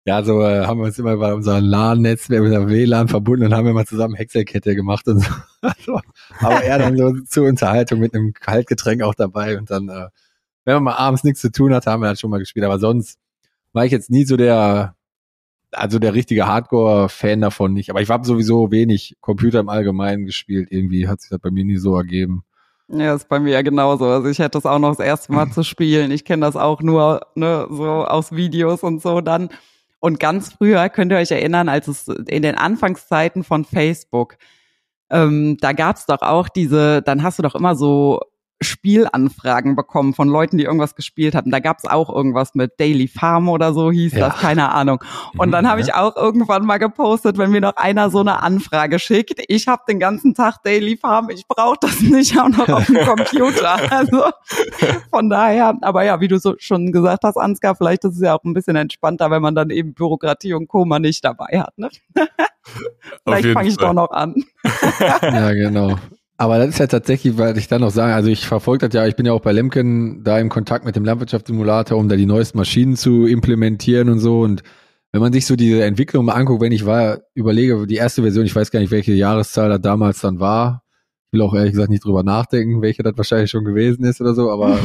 ja, so äh, haben wir uns immer bei unserem LAN-Netzwerk, unser WLAN verbunden und haben immer zusammen Hexelkette gemacht und [LAUGHS] so. Also, aber er dann so zur Unterhaltung mit einem Kaltgetränk auch dabei und dann, äh, wenn man mal abends nichts zu tun hatte, haben wir dann schon mal gespielt. Aber sonst war ich jetzt nie so der, also der richtige Hardcore-Fan davon nicht. Aber ich habe sowieso wenig Computer im Allgemeinen gespielt. Irgendwie hat sich das bei mir nie so ergeben. Ja, ist bei mir ja genauso. Also ich hätte das auch noch das erste Mal zu spielen. Ich kenne das auch nur ne, so aus Videos und so dann. Und ganz früher könnt ihr euch erinnern, als es in den Anfangszeiten von Facebook, ähm, da gab's doch auch diese, dann hast du doch immer so Spielanfragen bekommen von Leuten, die irgendwas gespielt hatten. Da gab es auch irgendwas mit Daily Farm oder so hieß ja. das, keine Ahnung. Und dann mhm, habe ich auch irgendwann mal gepostet, wenn mir noch einer so eine Anfrage schickt, ich habe den ganzen Tag Daily Farm, ich brauche das nicht auch noch auf dem Computer. [LAUGHS] Also von daher, aber ja, wie du so schon gesagt hast, Ansgar, vielleicht ist es ja auch ein bisschen entspannter, wenn man dann eben Bürokratie und Koma nicht dabei hat. Ne? [LAUGHS] Vielleicht fange ich doch noch an. [LAUGHS] ja, genau. Aber das ist ja tatsächlich, was ich dann noch sagen, also ich verfolge das ja, ich bin ja auch bei Lemken da im Kontakt mit dem Landwirtschaftssimulator, um da die neuesten Maschinen zu implementieren und so. Und wenn man sich so diese Entwicklung mal anguckt, wenn ich war, überlege, die erste Version, ich weiß gar nicht, welche Jahreszahl da damals dann war. Ich will auch ehrlich gesagt nicht drüber nachdenken, welche das wahrscheinlich schon gewesen ist oder so, aber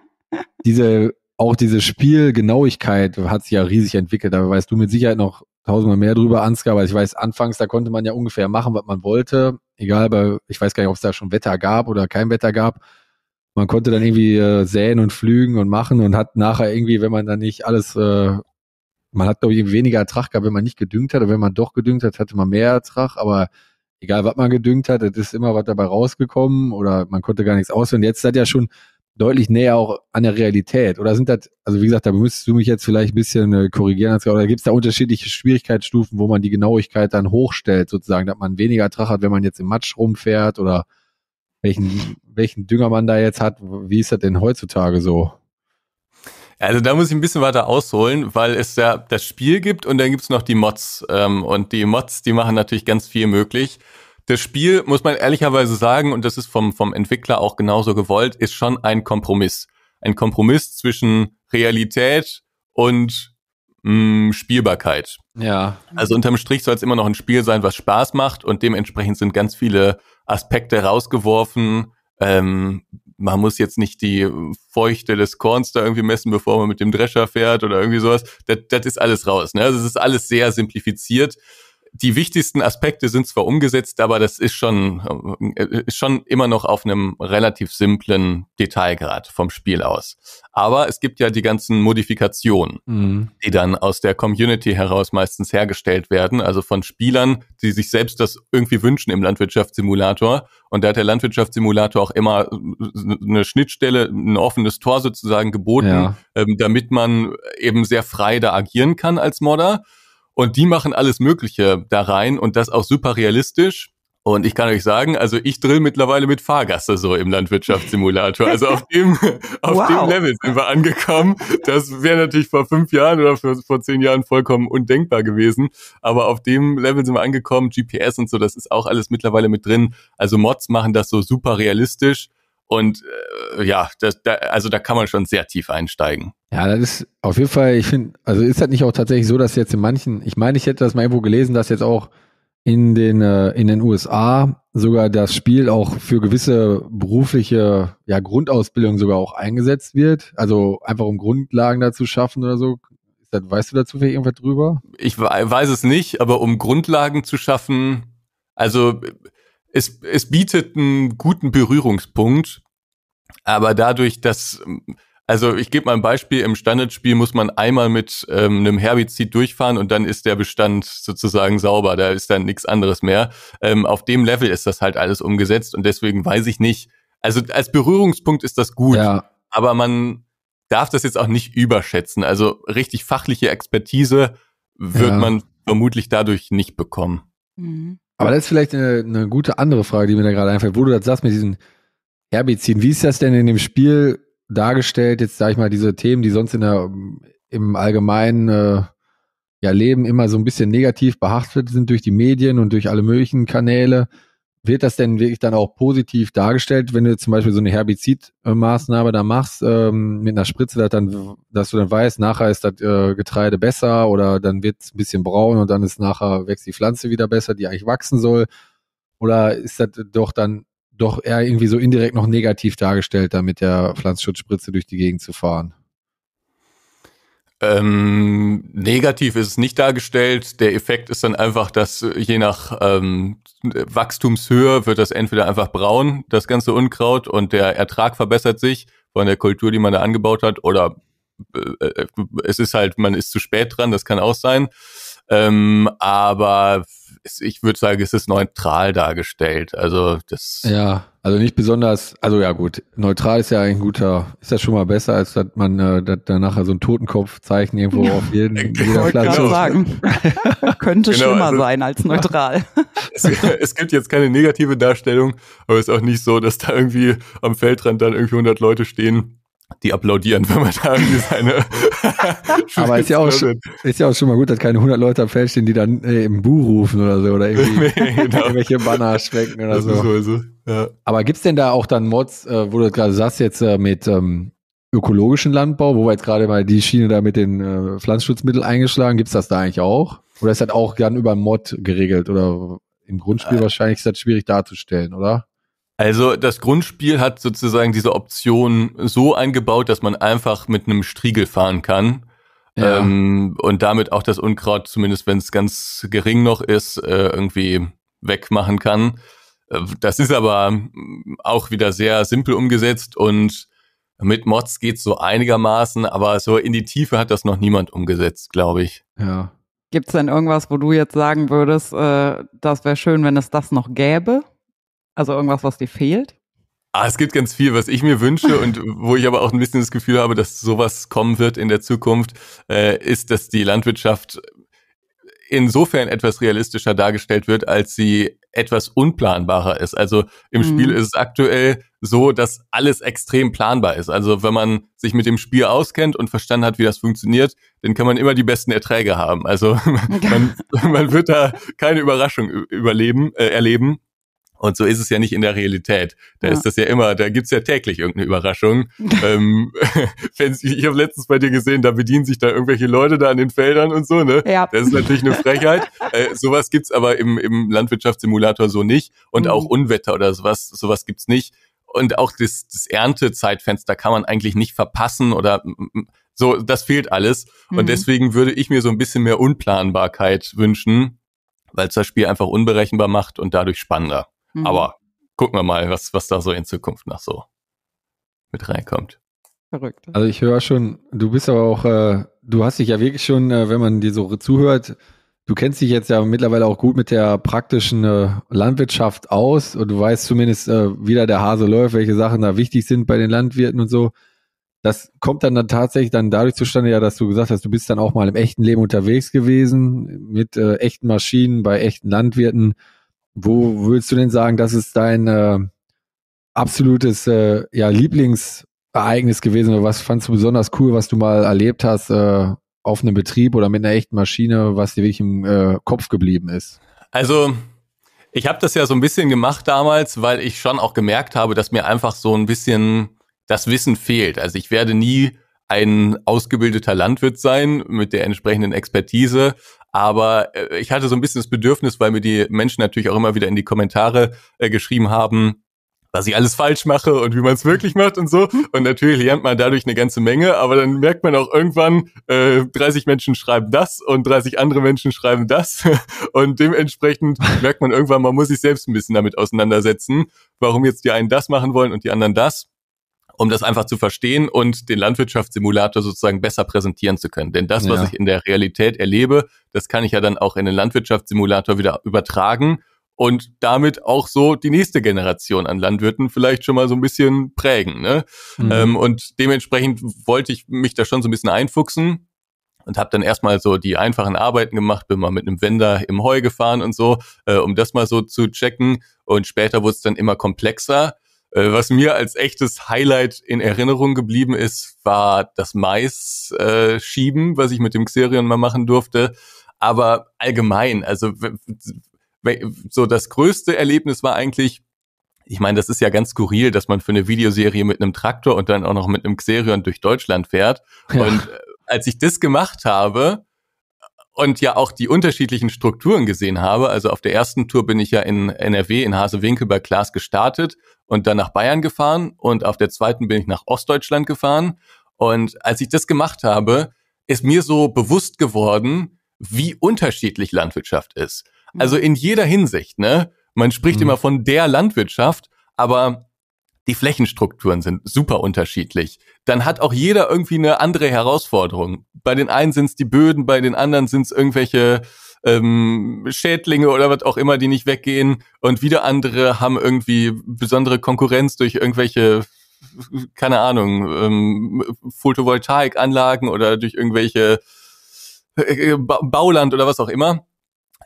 [LAUGHS] diese, auch diese Spielgenauigkeit hat sich ja riesig entwickelt. Da weißt du mit Sicherheit noch tausendmal mehr drüber, Ansgar, weil ich weiß, anfangs, da konnte man ja ungefähr machen, was man wollte. Egal, aber ich weiß gar nicht, ob es da schon Wetter gab oder kein Wetter gab. Man konnte dann irgendwie äh, säen und flügen und machen und hat nachher irgendwie, wenn man dann nicht alles, äh, man hat, glaube ich, weniger Ertrag gehabt, wenn man nicht gedüngt hat. Und wenn man doch gedüngt hat, hatte man mehr Ertrag. Aber egal, was man gedüngt hat, es ist immer was dabei rausgekommen oder man konnte gar nichts auswählen. Jetzt hat ja schon deutlich näher auch an der Realität? Oder sind das, also wie gesagt, da müsstest du mich jetzt vielleicht ein bisschen äh, korrigieren, oder gibt es da unterschiedliche Schwierigkeitsstufen, wo man die Genauigkeit dann hochstellt, sozusagen, dass man weniger Ertrag hat, wenn man jetzt im Matsch rumfährt oder welchen, welchen Dünger man da jetzt hat? Wie ist das denn heutzutage so? Also da muss ich ein bisschen weiter ausholen, weil es ja das Spiel gibt und dann gibt's noch die Mods. Ähm, und die Mods, die machen natürlich ganz viel möglich das Spiel, muss man ehrlicherweise sagen, und das ist vom, vom Entwickler auch genauso gewollt, ist schon ein Kompromiss. Ein Kompromiss zwischen Realität und mh, mm, Spielbarkeit. Ja. Also unterm Strich soll es immer noch ein Spiel sein, was Spaß macht und dementsprechend sind ganz viele Aspekte rausgeworfen. Ähm, man muss jetzt nicht die Feuchte des Korns da irgendwie messen, bevor man mit dem Drescher fährt oder irgendwie sowas. Das, das ist alles raus. Ne? Also es ist alles sehr simplifiziert die wichtigsten Aspekte sind zwar umgesetzt, aber das ist schon, äh, ist schon immer noch auf einem relativ simplen Detailgrad vom Spiel aus. Aber es gibt ja die ganzen Modifikationen, mhm. die dann aus der Community heraus meistens hergestellt werden, also von Spielern, die sich selbst das irgendwie wünschen im Landwirtschaftssimulator. Und da hat der Landwirtschaftssimulator auch immer äh, eine Schnittstelle, ein offenes Tor sozusagen geboten, ja. ähm, damit man eben sehr frei da agieren kann als Modder. Und die machen alles Mögliche da rein und das auch super realistisch. Und ich kann euch sagen, also ich drill mittlerweile mit Fahrgasse so im Landwirtschaftssimulator. Also auf dem, [LAUGHS] auf wow. dem Level sind wir angekommen. Das wäre natürlich vor fünf Jahren oder vor, vor zehn Jahren vollkommen undenkbar gewesen. Aber auf dem Level sind wir angekommen. GPS und so, das ist auch alles mittlerweile mit drin. Also Mods machen das so super realistisch. Und äh, ja, das, da, also da kann man schon sehr tief einsteigen. Ja, das ist auf jeden Fall, ich finde, also ist das nicht auch tatsächlich so, dass jetzt in manchen, ich meine, ich hätte das mal irgendwo gelesen, dass jetzt auch in den, äh, in den USA sogar das Spiel auch für gewisse berufliche ja, Grundausbildung sogar auch eingesetzt wird. Also einfach um Grundlagen dazu schaffen oder so. Das, weißt du dazu vielleicht irgendwas drüber? Ich weiß es nicht, aber um Grundlagen zu schaffen, also es, es bietet einen guten Berührungspunkt, aber dadurch, dass also ich gebe mal ein Beispiel, im Standardspiel muss man einmal mit ähm, einem Herbizid durchfahren und dann ist der Bestand sozusagen sauber, da ist dann nichts anderes mehr. Ähm, auf dem Level ist das halt alles umgesetzt und deswegen weiß ich nicht. Also als Berührungspunkt ist das gut, ja. aber man darf das jetzt auch nicht überschätzen. Also richtig fachliche Expertise wird ja. man vermutlich dadurch nicht bekommen. Mhm. Aber das ist vielleicht eine, eine gute andere Frage, die mir da gerade einfällt, wo du das sagst mit diesen Herbiziden. Wie ist das denn in dem Spiel dargestellt, jetzt sage ich mal, diese Themen, die sonst in der, im allgemeinen äh, ja, Leben immer so ein bisschen negativ behaftet sind durch die Medien und durch alle möglichen Kanäle. Wird das denn wirklich dann auch positiv dargestellt, wenn du zum Beispiel so eine Herbizidmaßnahme da machst, ähm, mit einer Spritze, dass, dann, dass du dann weißt, nachher ist das äh, Getreide besser oder dann wird es ein bisschen braun und dann ist nachher wächst die Pflanze wieder besser, die eigentlich wachsen soll? Oder ist das doch dann doch eher irgendwie so indirekt noch negativ dargestellt, da mit der Pflanzenschutzspritze durch die Gegend zu fahren. Ähm, negativ ist es nicht dargestellt. Der Effekt ist dann einfach, dass äh, je nach ähm, Wachstumshöhe wird das entweder einfach braun, das ganze Unkraut, und der Ertrag verbessert sich von der Kultur, die man da angebaut hat, oder äh, äh es ist halt, man ist zu spät dran, das kann auch sein. Ähm, aber ist, ich würde sagen, es ist neutral dargestellt. Also das. Ja, also nicht besonders, also ja gut, neutral ist ja ein guter, ist das schon mal besser, als dass man äh, dass da nachher so ein Totenkopfzeichen irgendwo auf jeden [LAUGHS] jeder Pflanze. sagen. [LAUGHS] Könnte genau, schlimmer also, sein als neutral. [LAUGHS] es, es, gibt jetzt keine negative Darstellung, aber es ist auch nicht so, dass da irgendwie am Feldrand dann irgendwie 100 Leute stehen die applaudieren, [LAUGHS] wenn man da irgendwie seine. [LAUGHS] Aber ist ja, auch schon, ist ja auch schon mal gut, dass keine 100 Leute am Feld stehen, die dann ey, äh, im Bu rufen oder so oder irgendwie [LAUGHS] nee, genau. irgendwelche Banner schwenken oder das so. Ist so ja. Aber gibt's denn da auch dann Mods, äh, wo du gerade sagst, jetzt äh, mit ähm, ökologischen Landbau, wo wir jetzt gerade mal die Schiene da mit den äh, Pflanzenschutzmitteln eingeschlagen, gibt's das da eigentlich auch? Oder ist das auch dann über Mod geregelt oder im Grundspiel äh. wahrscheinlich ist das schwierig darzustellen, oder? Also das Grundspiel hat sozusagen diese Option so eingebaut, dass man einfach mit einem Striegel fahren kann. Ja. Ähm, und damit auch das Unkraut, zumindest wenn es ganz gering noch ist, äh, irgendwie wegmachen kann. Äh, das ist aber mm, auch wieder sehr simpel umgesetzt und mit Mods geht's so einigermaßen, aber so in die Tiefe hat das noch niemand umgesetzt, glaube ich. Ja. Gibt's denn irgendwas, wo du jetzt sagen würdest, äh, das wäre schön, wenn es das noch gäbe? Also irgendwas, was dir fehlt? Ah, es gibt ganz viel, was ich mir wünsche und [LAUGHS] wo ich aber auch ein bisschen das Gefühl habe, dass sowas kommen wird in der Zukunft, äh, ist, dass die Landwirtschaft insofern etwas realistischer dargestellt wird, als sie etwas unplanbarer ist. Also im mhm. Spiel ist es aktuell so, dass alles extrem planbar ist. Also wenn man sich mit dem Spiel auskennt und verstanden hat, wie das funktioniert, dann kann man immer die besten Erträge haben. Also [LAUGHS] man, [LAUGHS] man wird da keine Überraschung überleben, äh, erleben. Und so ist es ja nicht in der Realität. Da ja. ist das ja immer, da gibt's ja täglich irgendeine Überraschung. [LAUGHS] ähm, [LAUGHS] ich habe letztens bei dir gesehen, da bedienen sich da irgendwelche Leute da an den Feldern und so, ne? Ja. Das ist natürlich eine Frechheit. [LAUGHS] äh, sowas gibt's aber im, im Landwirtschaftssimulator so nicht. Und mhm. auch Unwetter oder sowas, sowas gibt's nicht. Und auch das, das Erntezeitfenster kann man eigentlich nicht verpassen oder so, das fehlt alles. Mhm. Und deswegen würde ich mir so ein bisschen mehr Unplanbarkeit wünschen, weil es das Spiel einfach unberechenbar macht und dadurch spannender. Mhm. Aber gucken wir mal, was, was da so in Zukunft noch so mit reinkommt. Verrückt. Ne? Also ich höre schon, du bist aber auch, äh, du hast dich ja wirklich schon, äh, wenn man dir so zuhört, du kennst dich jetzt ja mittlerweile auch gut mit der praktischen äh, Landwirtschaft aus und du weißt zumindest, äh, wie da der Hase läuft, welche Sachen da wichtig sind bei den Landwirten und so. Das kommt dann, dann tatsächlich dann dadurch zustande, ja, dass du gesagt hast, du bist dann auch mal im echten Leben unterwegs gewesen, mit äh, echten Maschinen, bei echten Landwirten wo würdest du denn sagen, das ist dein äh, absolutes äh, ja, Lieblingsereignis gewesen? Oder was fandst du besonders cool, was du mal erlebt hast äh, auf einem Betrieb oder mit einer echten Maschine, was dir wirklich im äh, Kopf geblieben ist? Also, ich habe das ja so ein bisschen gemacht damals, weil ich schon auch gemerkt habe, dass mir einfach so ein bisschen das Wissen fehlt. Also ich werde nie ein ausgebildeter Landwirt sein mit der entsprechenden Expertise. Aber äh, ich hatte so ein bisschen das Bedürfnis, weil mir die Menschen natürlich auch immer wieder in die Kommentare äh, geschrieben haben, was ich alles falsch mache und wie man es wirklich macht und so. Und natürlich lernt man dadurch eine ganze Menge, aber dann merkt man auch irgendwann, äh, 30 Menschen schreiben das und 30 andere Menschen schreiben das. [LAUGHS] Und dementsprechend merkt man irgendwann, man muss sich selbst ein bisschen damit auseinandersetzen, warum jetzt die einen das machen wollen und die anderen das um das einfach zu verstehen und den Landwirtschaftssimulator sozusagen besser präsentieren zu können. Denn das, ja. was ich in der Realität erlebe, das kann ich ja dann auch in den Landwirtschaftssimulator wieder übertragen und damit auch so die nächste Generation an Landwirten vielleicht schon mal so ein bisschen prägen. Ne? Mhm. Ähm, und dementsprechend wollte ich mich da schon so ein bisschen einfuchsen und habe dann erstmal so die einfachen Arbeiten gemacht, bin mal mit einem Wender im Heu gefahren und so, äh, um das mal so zu checken. Und später wurde es dann immer komplexer. Äh, was mir als echtes Highlight in Erinnerung geblieben ist, war das Mais-Schieben, äh, was ich mit dem Xerion mal machen durfte. Aber allgemein, also so das größte Erlebnis war eigentlich, ich meine, das ist ja ganz skurril, dass man für eine Videoserie mit einem Traktor und dann auch noch mit einem Xerion durch Deutschland fährt. Ja. Und äh, als ich das gemacht habe, und ja auch die unterschiedlichen Strukturen gesehen habe. Also auf der ersten Tour bin ich ja in NRW, in Hasewinkel bei Klaas gestartet und dann nach Bayern gefahren und auf der zweiten bin ich nach Ostdeutschland gefahren. Und als ich das gemacht habe, ist mir so bewusst geworden, wie unterschiedlich Landwirtschaft ist. Also mhm. in jeder Hinsicht, ne? Man spricht mhm. immer von der Landwirtschaft, aber die Flächenstrukturen sind super unterschiedlich. Dann hat auch jeder irgendwie eine andere Herausforderung. Bei den einen sind es die Böden, bei den anderen sind es irgendwelche ähm, Schädlinge oder was auch immer, die nicht weggehen. Und wieder andere haben irgendwie besondere Konkurrenz durch irgendwelche, keine Ahnung, ähm, Photovoltaikanlagen oder durch irgendwelche äh, Bauland oder was auch immer.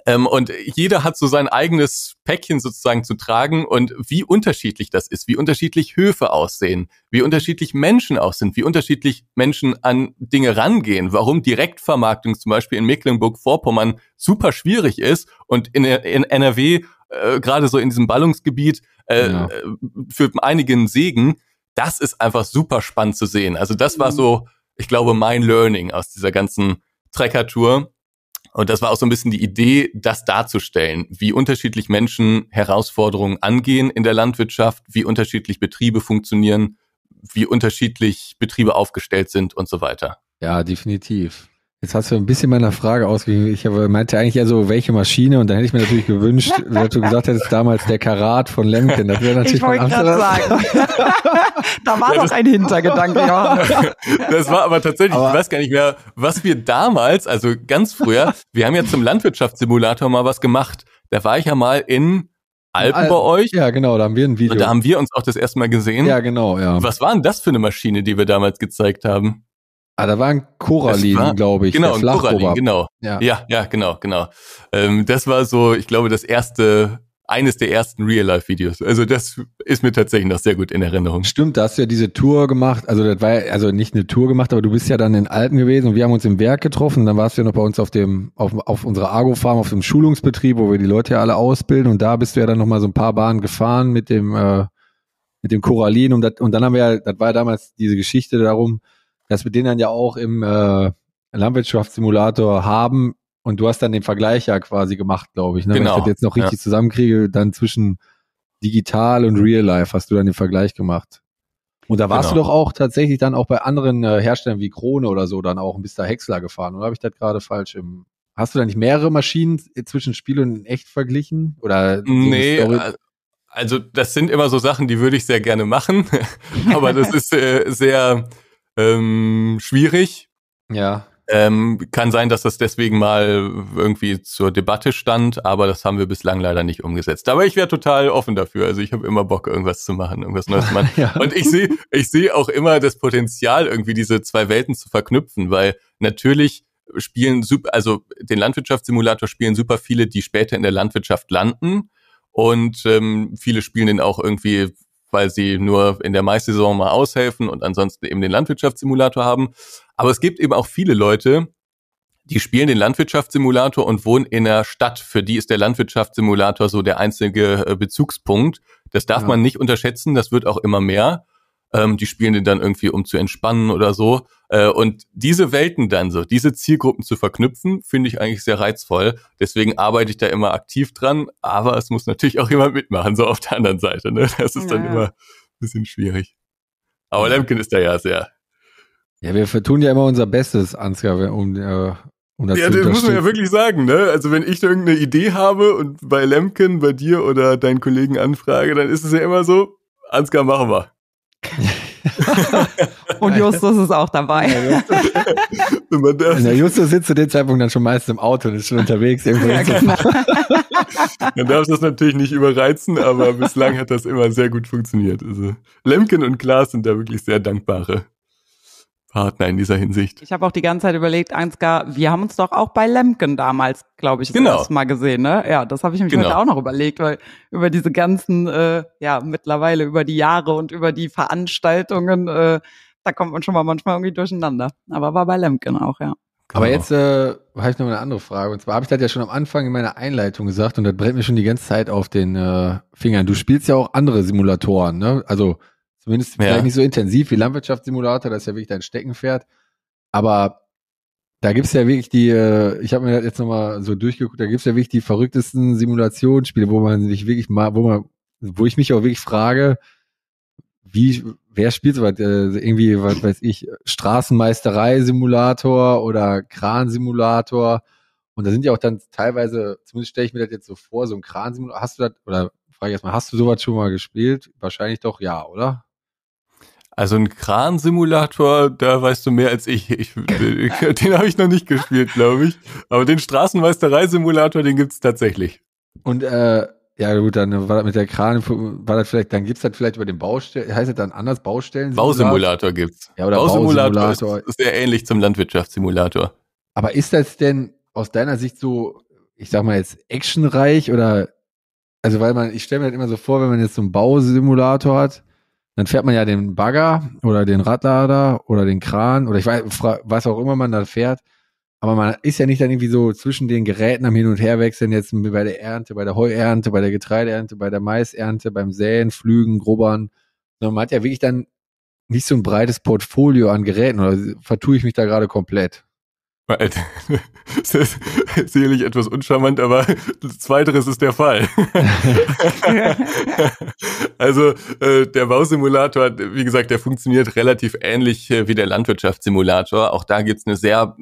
Ähm, und jeder hat so sein eigenes Päckchen sozusagen zu tragen und wie unterschiedlich das ist, wie unterschiedlich Höfe aussehen, wie unterschiedlich Menschen auch sind, wie unterschiedlich Menschen an Dinge rangehen, warum Direktvermarktung zum Beispiel in Mecklenburg-Vorpommern super schwierig ist und in, in NRW, äh, gerade so in diesem Ballungsgebiet, äh, ja. Genau. Äh, für einigen Segen. Das ist einfach super spannend zu sehen. Also das war mhm. so, ich glaube, mein Learning aus dieser ganzen Trekkertour. Und das war auch so ein bisschen die Idee, das darzustellen, wie unterschiedlich Menschen Herausforderungen angehen in der Landwirtschaft, wie unterschiedlich Betriebe funktionieren, wie unterschiedlich Betriebe aufgestellt sind und so weiter. Ja, definitiv. Jetzt hast du ein bisschen meiner Frage ausgegeben. Ich meinte eigentlich ja so, welche Maschine? Und dann hätte ich mir natürlich gewünscht, dass [LAUGHS] du gesagt hättest, damals der Karat von Lemken. Das wäre natürlich ich wollte gerade sagen. [LAUGHS] da war ja, doch ein Hintergedanke. Ja. [LAUGHS] das war aber tatsächlich, aber ich weiß gar nicht mehr, was wir damals, also ganz früher, wir haben ja zum Landwirtschaftssimulator mal was gemacht. Da war ich ja mal in Alpen Al bei euch. Ja, genau, da haben wir ein Video. Und da haben wir uns auch das erste Mal gesehen. Ja, genau, ja. Was war denn das für eine Maschine, die wir damals gezeigt haben? Ah, da war ein Korallin, glaube ich. Genau, ein Korallin, genau. Ja. ja, ja, genau, genau. Ähm, das war so, ich glaube, das erste, eines der ersten Real-Life-Videos. Also das ist mir tatsächlich noch sehr gut in Erinnerung. Stimmt, da hast du ja diese Tour gemacht, also das war ja, also nicht eine Tour gemacht, aber du bist ja dann in Alten gewesen und wir haben uns im Werk getroffen. Dann warst du ja noch bei uns auf dem, auf, auf unserer Argo-Farm, auf dem Schulungsbetrieb, wo wir die Leute ja alle ausbilden. Und da bist du ja dann nochmal so ein paar Bahnen gefahren mit dem, äh, mit dem Korallin und, dat, und dann haben wir ja, das war ja damals diese Geschichte darum, dass wir den dann ja auch im äh, Landwirtschaftssimulator haben und du hast dann den Vergleich ja quasi gemacht, glaube ich. Ne? Genau. Wenn ich genau. das jetzt noch richtig ja. zusammenkriege, dann zwischen digital und real life hast du dann den Vergleich gemacht. Und da warst genau. du doch auch tatsächlich dann auch bei anderen äh, Herstellern wie Krone oder so dann auch ein bisschen Häcksler gefahren. Oder habe ich das gerade falsch im, Hast du da nicht mehrere Maschinen zwischen Spiel und echt verglichen? Oder so nee, also das sind immer so Sachen, die würde ich sehr gerne machen, [LAUGHS] aber das ist äh, sehr ähm, schwierig. Ja. Ähm, kann sein, dass das deswegen mal irgendwie zur Debatte stand, aber das haben wir bislang leider nicht umgesetzt. Aber ich wäre total offen dafür. Also ich habe immer Bock, irgendwas zu machen, irgendwas Neues zu machen. [LAUGHS] ja. Und ich sehe ich seh auch immer das Potenzial, irgendwie diese zwei Welten zu verknüpfen, weil natürlich spielen super, also den Landwirtschaftssimulator spielen super viele, die später in der Landwirtschaft landen. Und ähm, viele spielen den auch irgendwie weil sie nur in der Maissaison mal aushelfen und ansonsten eben den Landwirtschaftssimulator haben. Aber es gibt eben auch viele Leute, die spielen den Landwirtschaftssimulator und wohnen in der Stadt. Für die ist der Landwirtschaftssimulator so der einzige äh, Bezugspunkt. Das darf ja. man nicht unterschätzen, das wird auch immer mehr ähm, die spielen den dann irgendwie, um zu entspannen oder so. Äh, und diese Welten dann so, diese Zielgruppen zu verknüpfen, finde ich eigentlich sehr reizvoll. Deswegen arbeite ich da immer aktiv dran, aber es muss natürlich auch jemand mitmachen, so auf der anderen Seite. Ne? Das ist ja. dann immer ein bisschen schwierig. Aber Lemkin ist da ja sehr. Ja, wir tun ja immer unser Bestes, Ansgar, um, äh, um das ja, das muss man ja wirklich sagen, ne? Also wenn ich irgendeine Idee habe und bei Lemken, bei dir oder deinen Kollegen anfrage, dann ist es ja immer so, Ansgar, machen wir. [LAUGHS] und Justus ist auch dabei. Ja, ja, Justus sitzt zu dem Zeitpunkt dann schon meist im Auto und ist schon unterwegs. Irgendwo ja, genau. [LAUGHS] Man darf das natürlich nicht überreizen, aber bislang hat das immer sehr gut funktioniert. Also Lemken und Klaas sind da wirklich sehr dankbare Partner in dieser Hinsicht. Ich habe auch die ganze Zeit überlegt, Ansgar, wir haben uns doch auch bei Lemken damals, glaube ich, das genau. erste Mal gesehen, ne? Ja, das habe ich mir genau. heute auch noch überlegt, weil über diese ganzen, äh, ja, mittlerweile über die Jahre und über die Veranstaltungen, äh, da kommt man schon mal manchmal irgendwie durcheinander. Aber war bei Lemken auch, ja. Aber genau. jetzt äh, habe ich noch eine andere Frage. Und zwar habe ich das ja schon am Anfang in meiner Einleitung gesagt und das brennt mir schon die ganze Zeit auf den äh, Fingern. Du spielst ja auch andere Simulatoren, ne? Also Zumindest ja. vielleicht nicht so intensiv wie Landwirtschaftssimulator, das ist ja wirklich dein Steckenpferd. Aber da gibt es ja wirklich die, äh, ich habe mir das jetzt nochmal so durchgeguckt, da gibt es ja wirklich die verrücktesten Simulationsspiele, wo man sich wirklich mal, wo man, wo ich mich auch wirklich frage, wie, wer spielt sowas? Äh, irgendwie, was weiß ich, Straßenmeisterei-Simulator oder Kransimulator. Und da sind ja auch dann teilweise, zumindest stelle ich mir das jetzt so vor, so ein Kransimulator, Hast du das, oder frage ich erstmal, hast du sowas schon mal gespielt? Wahrscheinlich doch ja, oder? Also ein Kran-Simulator, da weißt du mehr als ich. ich [LAUGHS] den habe ich noch nicht gespielt, glaube ich. Aber den Straßenmeisterei-Simulator, den gibt's tatsächlich. Und äh, ja gut, dann war das mit der Kran, war das vielleicht, dann gibt's das vielleicht über den Baustellen, heißt das dann anders Baustellen? Bausimulator gibt's. Ja, oder Bausimulator, Bausimulator. Ist, ist sehr ähnlich zum Landwirtschaftssimulator. Aber ist das denn aus deiner Sicht so, ich sag mal jetzt, actionreich oder also weil man, ich stelle mir das immer so vor, wenn man jetzt so einen Bausimulator hat, dann fährt man ja den Bagger oder den Radlader oder den Kran oder ich weiß, was auch immer man da fährt. Aber man ist ja nicht dann irgendwie so zwischen den Geräten am Hin- und Herwechseln, jetzt bei der Ernte, bei der Heuernte, bei der Getreideernte, bei der Maisernte, beim Säen, Flügen, Grubbern. Sondern man hat ja wirklich dann nicht so ein breites Portfolio an Geräten oder vertue ich mich da gerade komplett? [LAUGHS] Das ist [LAUGHS] sicherlich etwas uncharmant, aber zweiteres ist der Fall. [LAUGHS] also äh, der Bausimulator, wie gesagt, der funktioniert relativ ähnlich äh, wie der Landwirtschaftssimulator. Auch da gibt es eine sehr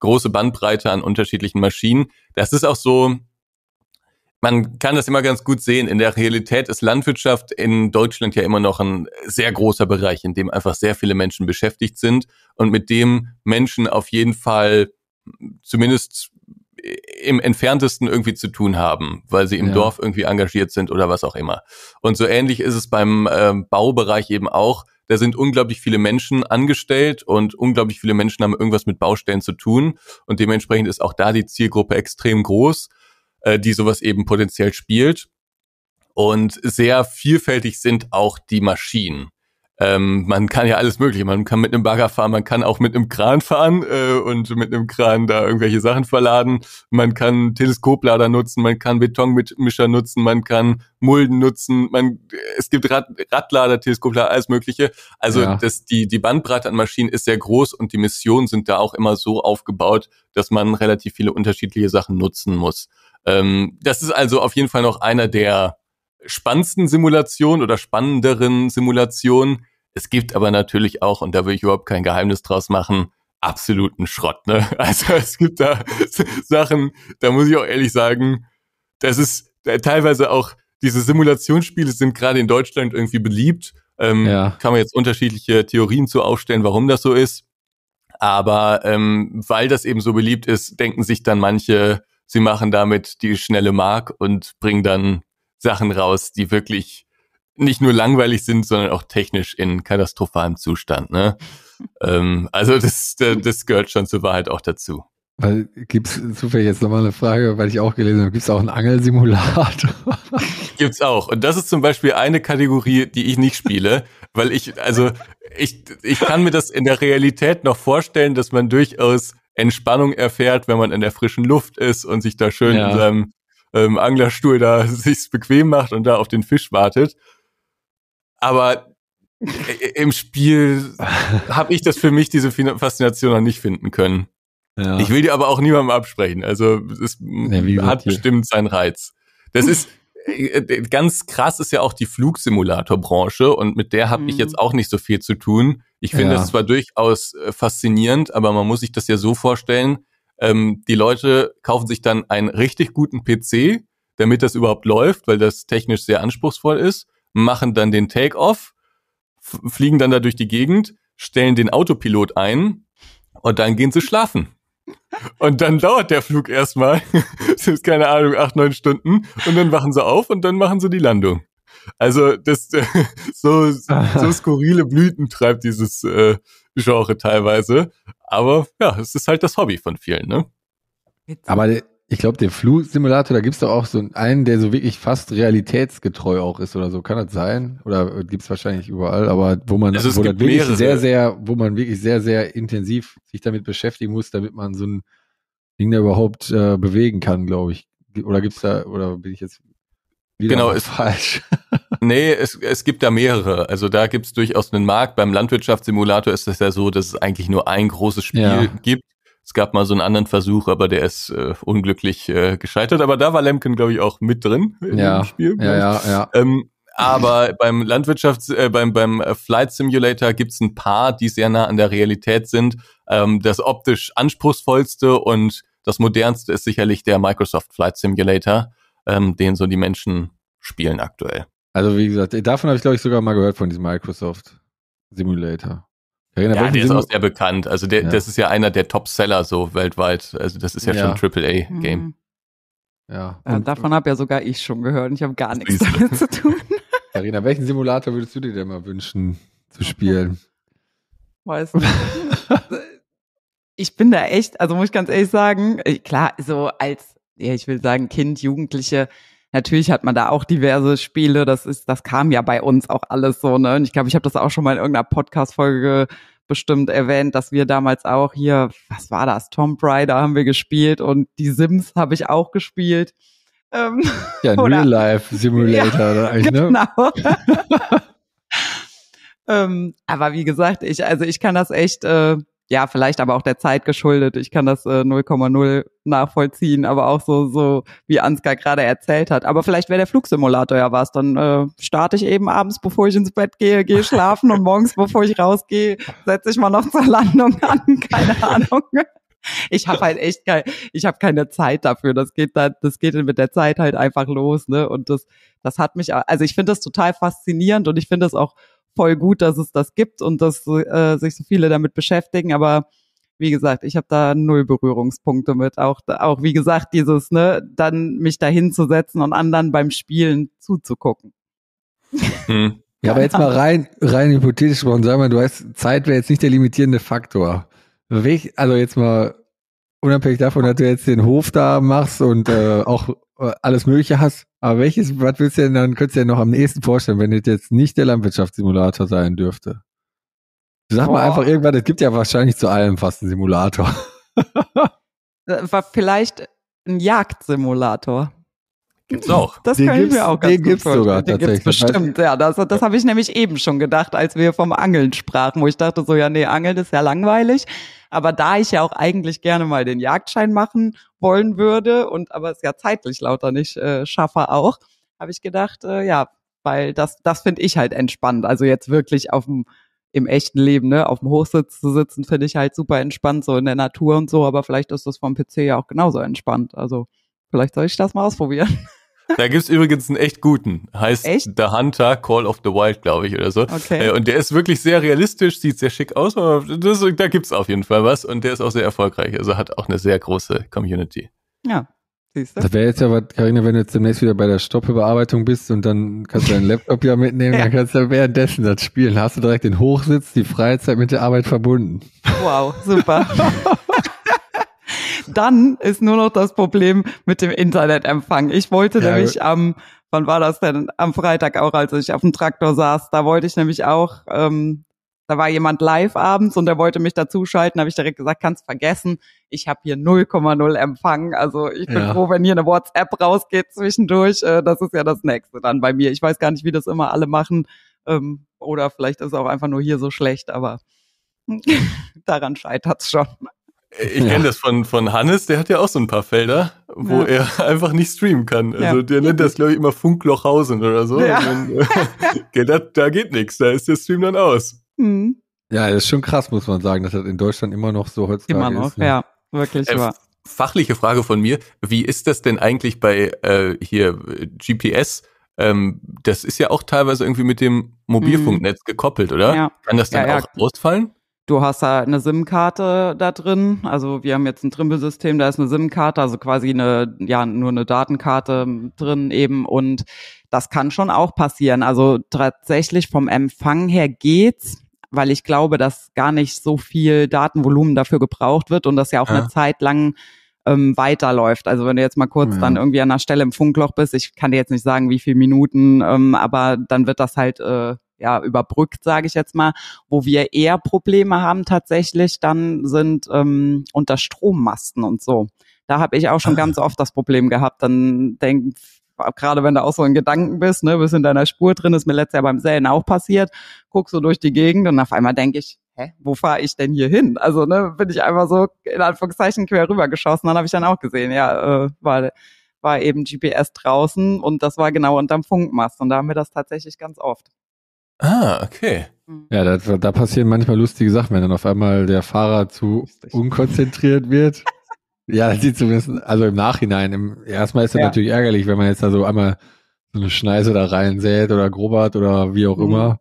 große Bandbreite an unterschiedlichen Maschinen. Das ist auch so, man kann das immer ganz gut sehen. In der Realität ist Landwirtschaft in Deutschland ja immer noch ein sehr großer Bereich, in dem einfach sehr viele Menschen beschäftigt sind und mit dem Menschen auf jeden Fall zumindest im entferntesten irgendwie zu tun haben, weil sie im ja. Dorf irgendwie engagiert sind oder was auch immer. Und so ähnlich ist es beim äh, Baubereich eben auch. Da sind unglaublich viele Menschen angestellt und unglaublich viele Menschen haben irgendwas mit Baustellen zu tun. Und dementsprechend ist auch da die Zielgruppe extrem groß, äh, die sowas eben potenziell spielt. Und sehr vielfältig sind auch die Maschinen. Ähm, man kann ja alles Mögliche. Man kann mit einem Bagger fahren, man kann auch mit einem Kran fahren äh, und mit einem Kran da irgendwelche Sachen verladen. Man kann Teleskoplader nutzen, man kann Betonmischer nutzen, man kann Mulden nutzen. Man, es gibt Rad, Radlader, Teleskoplader, alles Mögliche. Also ja. das, die, die Bandbreite an Maschinen ist sehr groß und die Missionen sind da auch immer so aufgebaut, dass man relativ viele unterschiedliche Sachen nutzen muss. Ähm, das ist also auf jeden Fall noch einer der spannendsten Simulation oder spannenderen Simulation. Es gibt aber natürlich auch, und da will ich überhaupt kein Geheimnis draus machen, absoluten Schrott. Ne? [LAUGHS] Also es gibt da [LAUGHS] Sachen, da muss ich auch ehrlich sagen, das ist teilweise auch, diese Simulationsspiele sind gerade in Deutschland irgendwie beliebt. Ähm, ja. Kann man jetzt unterschiedliche Theorien zu aufstellen, warum das so ist. Aber ähm, weil das eben so beliebt ist, denken sich dann manche, sie machen damit die schnelle Mark und bringen dann Sachen raus, die wirklich nicht nur langweilig sind, sondern auch technisch in katastrophalem Zustand. Ne? [LAUGHS] ähm, also das, das gehört schon zur Wahrheit auch dazu. Gibt es zufällig jetzt nochmal eine Frage, weil ich auch gelesen habe, gibt es auch einen Angelsimulator? [LAUGHS] gibt's auch. Und das ist zum Beispiel eine Kategorie, die ich nicht spiele, [LAUGHS] weil ich, also ich, ich kann mir das in der Realität noch vorstellen, dass man durchaus Entspannung erfährt, wenn man in der frischen Luft ist und sich da schön ja. in seinem ähm, Anglerstuhl da [LAUGHS] sich's bequem macht und da auf den Fisch wartet. Aber im Spiel [LAUGHS] habe ich das für mich, diese Faszination noch nicht finden können. Ja. Ich will dir aber auch niemandem absprechen. Also es ja, hat bestimmt seinen Reiz. Das ist äh, ganz krass ist ja auch die Flugsimulatorbranche und mit der habe mhm. ich jetzt auch nicht so viel zu tun. Ich finde ja. das zwar durchaus äh, faszinierend, aber man muss sich das ja so vorstellen, ähm, die Leute kaufen sich dann einen richtig guten PC, damit das überhaupt läuft, weil das technisch sehr anspruchsvoll ist, machen dann den Take-off, fliegen dann da durch die Gegend, stellen den Autopilot ein und dann gehen sie schlafen. Und dann dauert der Flug erstmal, [LAUGHS] das ist keine Ahnung, acht, neun Stunden. Und dann wachen sie auf und dann machen sie die Landung. Also das [LAUGHS] so, so skurrile Blüten treibt dieses äh, Genre teilweise. Aber ja, es ist halt das Hobby von vielen, ne? Aber ich glaube, der Flu-Simulator, da gibt es doch auch so einen, der so wirklich fast realitätsgetreu auch ist oder so. Kann das sein? Oder äh, gibt es wahrscheinlich überall, aber wo man, also wo das wirklich mehrere. sehr, sehr, wo man wirklich sehr, sehr intensiv sich damit beschäftigen muss, damit man so ein Ding da überhaupt äh, bewegen kann, glaube ich. Oder gibt's da, oder bin ich jetzt wieder genau, ist falsch? [LAUGHS] Nee, es, es gibt da mehrere. Also da gibt es durchaus einen Markt. Beim Landwirtschaftssimulator ist es ja so, dass es eigentlich nur ein großes Spiel ja. gibt. Es gab mal so einen anderen Versuch, aber der ist äh, unglücklich äh, gescheitert. Aber da war Lemken, glaube ich, auch mit drin ja. im Spiel. Ja, ja, ja. Ähm, aber beim Landwirtschafts-, äh, beim, beim äh, Flight Simulator gibt's ein paar, die sehr nah an der Realität sind. Ähm, das optisch anspruchsvollste und das modernste ist sicherlich der Microsoft Flight Simulator, ähm, den so die Menschen spielen aktuell. Also wie gesagt, davon habe ich glaube ich sogar mal gehört von diesem Microsoft Simulator. Carina, ja, der Simu ist auch sehr bekannt. Also der, ja. das ist ja einer der Top-Seller so weltweit. Also das ist ja, ja. schon ein AAA-Game. Hm. Mhm. Ja. ja davon habe ja sogar ich schon gehört. Ich habe gar nichts damit zu tun. Karina, [LAUGHS] welchen Simulator würdest du dir denn mal wünschen zu spielen? Weiß nicht. [LAUGHS] ich bin da echt, also muss ich ganz ehrlich sagen, äh, klar, so als, ja, ich will sagen, Kind, Jugendliche, Natürlich hat man da auch diverse Spiele. Das ist, das kam ja bei uns auch alles so. Ne? Und ich glaube, ich habe das auch schon mal in irgendeiner Podcast-Folge bestimmt erwähnt, dass wir damals auch hier, was war das? Tomb Raider haben wir gespielt und die Sims habe ich auch gespielt. Ähm, ja, [LAUGHS] ein Real Life Simulator ja, eigentlich, ne? Genau. [LAUGHS] ähm, aber wie gesagt, ich, also ich kann das echt äh, ja, vielleicht aber auch der Zeit geschuldet. Ich kann das 0,0 äh, nachvollziehen, aber auch so, so wie Ansgar gerade erzählt hat. Aber vielleicht wäre der Flugsimulator ja was. Dann äh, starte ich eben abends, bevor ich ins Bett gehe, gehe schlafen und morgens, [LAUGHS] bevor ich rausgehe, setze ich mal noch zur Landung an. [LAUGHS] Keine Ahnung. Ich habe halt echt kein, ich hab keine Zeit dafür. Das geht dann, das geht mit der Zeit halt einfach los, ne? Und das, das hat mich, also ich finde das total faszinierend und ich finde das auch voll gut, dass es das gibt und dass äh, sich so viele damit beschäftigen, aber wie gesagt, ich habe da null Berührungspunkte mit. Auch, auch wie gesagt, dieses, ne, dann mich da hinzusetzen und anderen beim Spielen zuzugucken. Hm. Ja, aber jetzt mal rein, rein hypothetisch gesprochen, sag mal, du weißt, Zeit wäre jetzt nicht der limitierende Faktor. Welch, also jetzt mal unabhängig davon, dass du jetzt den Hof da machst und äh, auch äh, alles Mögliche hast, aber welches, was willst du denn dann, könntest du dir noch am nächsten vorstellen, wenn das jetzt nicht der Landwirtschaftssimulator sein dürfte? Sag mal oh. einfach irgendwann, es gibt ja wahrscheinlich zu allem fast einen Simulator. [LAUGHS] Äh, vielleicht ein Jagdsimulator. Gibt's hm, auch. Das den kann ich mir auch ganz den gut gibt's vorstellen. sogar den tatsächlich. Gibt's bestimmt, ja. Das, das habe ich nämlich eben schon gedacht, als wir vom Angeln sprachen, wo ich dachte so, ja, nee, Angeln ist ja langweilig. Aber da ich ja auch eigentlich gerne mal den Jagdschein machen wollen würde und aber es ja zeitlich lauter nicht äh, schaffe auch, habe ich gedacht, äh, ja, weil das, das finde ich halt entspannt. Also jetzt wirklich auf dem im echten Leben, ne, auf dem Hochsitz zu sitzen, finde ich halt super entspannt, so in der Natur und so, aber vielleicht ist das vom PC ja auch genauso entspannt. Also Vielleicht soll ich das mal ausprobieren. [LAUGHS] Da gibt es übrigens einen echt guten. Heißt echt? The Hunter, Call of the Wild, glaube ich, oder so. Okay. Äh, und der ist wirklich sehr realistisch, sieht sehr schick aus, aber das, da es auf jeden Fall was. Und der ist auch sehr erfolgreich. Also hat auch eine sehr große Community. Ja. Siehst du? Das wäre jetzt ja was, Karina, wenn du jetzt demnächst wieder bei der Stoppüberarbeitung bist und dann kannst du deinen Laptop ja mitnehmen, [LAUGHS] ja. dann kannst du ja währenddessen das spielen. Hast du direkt den Hochsitz, die Freizeit mit der Arbeit verbunden. Wow, super. [LAUGHS] Dann ist nur noch das Problem mit dem Internetempfang. Ich wollte ja, nämlich am, wann war das denn? Am Freitag auch, als ich auf dem Traktor saß, da wollte ich nämlich auch, ähm, da war jemand live abends und der wollte mich dazuschalten, Da habe ich direkt gesagt, kannst vergessen, ich habe hier 0,0 Empfang. Also ich bin ja. froh, wenn hier eine WhatsApp rausgeht zwischendurch. Äh, das ist ja das Nächste dann bei mir. Ich weiß gar nicht, wie das immer alle machen. Ähm, oder vielleicht ist es auch einfach nur hier so schlecht, aber [LAUGHS] daran scheitert es schon. Ich ja. das von, von Hannes, der hat ja auch so ein paar Felder, wo ja. er [LAUGHS] einfach nicht streamen kann. Also ja. der nennt das, glaube ich, immer Funklochhausen oder so. Dann, äh, [LAUGHS] da, da, geht nichts, da ist der Stream dann aus. Mhm. Ja, das ist schon krass, muss man sagen, dass das in Deutschland immer noch so heutzutage ist. Immer noch, ist, ne? ja, wirklich äh, wahr. Fachliche Frage von mir, wie ist das denn eigentlich bei äh, hier GPS? Ähm, das ist ja auch teilweise irgendwie mit dem Mobilfunknetz mhm. gekoppelt, oder? Ja. Kann das dann auch ausfallen? Du hast da eine SIM-Karte da drin. Also wir haben jetzt ein Trimble-System, da ist eine SIM-Karte, also quasi eine, ja, nur eine Datenkarte drin eben. Und das kann schon auch passieren. Also tatsächlich vom Empfang her geht's, weil ich glaube, dass gar nicht so viel Datenvolumen dafür gebraucht wird und das ja auch ja. eine Zeit lang ähm, weiterläuft. Also wenn du jetzt mal kurz ja. dann irgendwie an einer Stelle im Funkloch bist, ich kann dir jetzt nicht sagen, wie viele Minuten, ähm, aber dann wird das halt äh, ja, überbrückt, sage ich jetzt mal. Wo wir eher Probleme haben tatsächlich, dann sind ähm, unter Strommasten und so. Da habe ich auch schon ganz oft das Problem gehabt. Dann denk, gerade wenn du auch so in Gedanken bist, ne, bist in deiner Spur drin, ist mir letztes Jahr beim Säen auch passiert, guckst so durch die Gegend und auf einmal denke ich, hä, wo fahre ich denn hier hin? Also, ne, bin ich einfach so in Anführungszeichen quer rübergeschossen, dann habe ich dann auch gesehen, ja, äh, war, war eben GPS draußen und das war genau unterm Funkmast und da haben wir das tatsächlich ganz oft. Ah, okay. Mhm. Ja, da, da, passieren manchmal lustige Sachen, wenn dann auf einmal der Fahrer zu unkonzentriert wird. [LAUGHS] ja, das sieht zumindest, also im Nachhinein, im, erstmal ist das ja. natürlich ärgerlich, wenn man jetzt da so einmal so eine Schneise da reinsät oder grobert oder wie auch mhm. immer.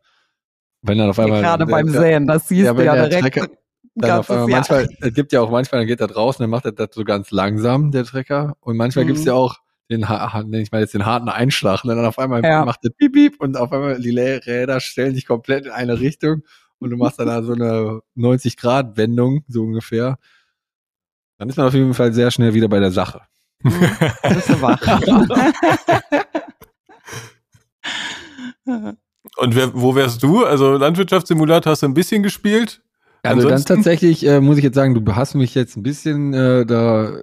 Wenn dann auf einmal. Gerade beim der, Säen, das siehst ja, du ja direkt. Trecker, [LAUGHS] dann auf einmal, manchmal, es gibt ja auch manchmal, dann geht er draußen, dann macht er das so ganz langsam, der Trecker. Und manchmal mhm. gibt es ja auch, den, nenne ich mal jetzt den harten Einschlag. Und ne? dann auf einmal ja. macht er Piep, Piep und auf einmal die Räder stellen sich komplett in eine Richtung und du machst dann da so eine 90-Grad-Wendung, so ungefähr. Dann ist man auf jeden Fall sehr schnell wieder bei der Sache. das ist wahr. [LAUGHS] Und wer, wo wärst du? Also Landwirtschaftssimulator hast du ein bisschen gespielt? Also Ansonsten? dann tatsächlich äh, muss ich jetzt sagen, du hast mich jetzt ein bisschen äh, da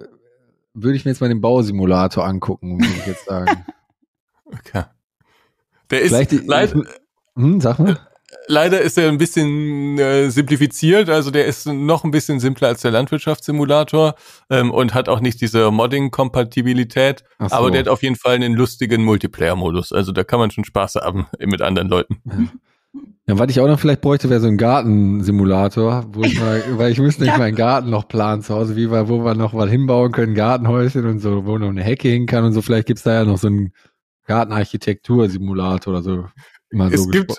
würde ich mir jetzt mal den Bausimulator angucken, würde ich jetzt sagen. [LAUGHS] okay. Der Vielleicht ist leider, hm, sag mal. Leider ist er ein bisschen äh, simplifiziert, also der ist noch ein bisschen simpler als der Landwirtschaftssimulator ähm, und hat auch nicht diese Modding-Kompatibilität, so. aber der hat auf jeden Fall einen lustigen Multiplayer-Modus. Also da kann man schon Spaß haben mit anderen Leuten. Ja. Ja, was ich auch noch vielleicht bräuchte, wäre so ein Gartensimulator, wo ich mal, [LAUGHS] weil ich müsste nicht ja. meinen Garten noch planen zu Hause, wie wir, wo wir noch was hinbauen können, Gartenhäuschen und so, wo noch eine Hecke hin kann und so. Vielleicht gibt's da ja noch so einen Gartenarchitektur-Simulator oder so. Mal es gibt,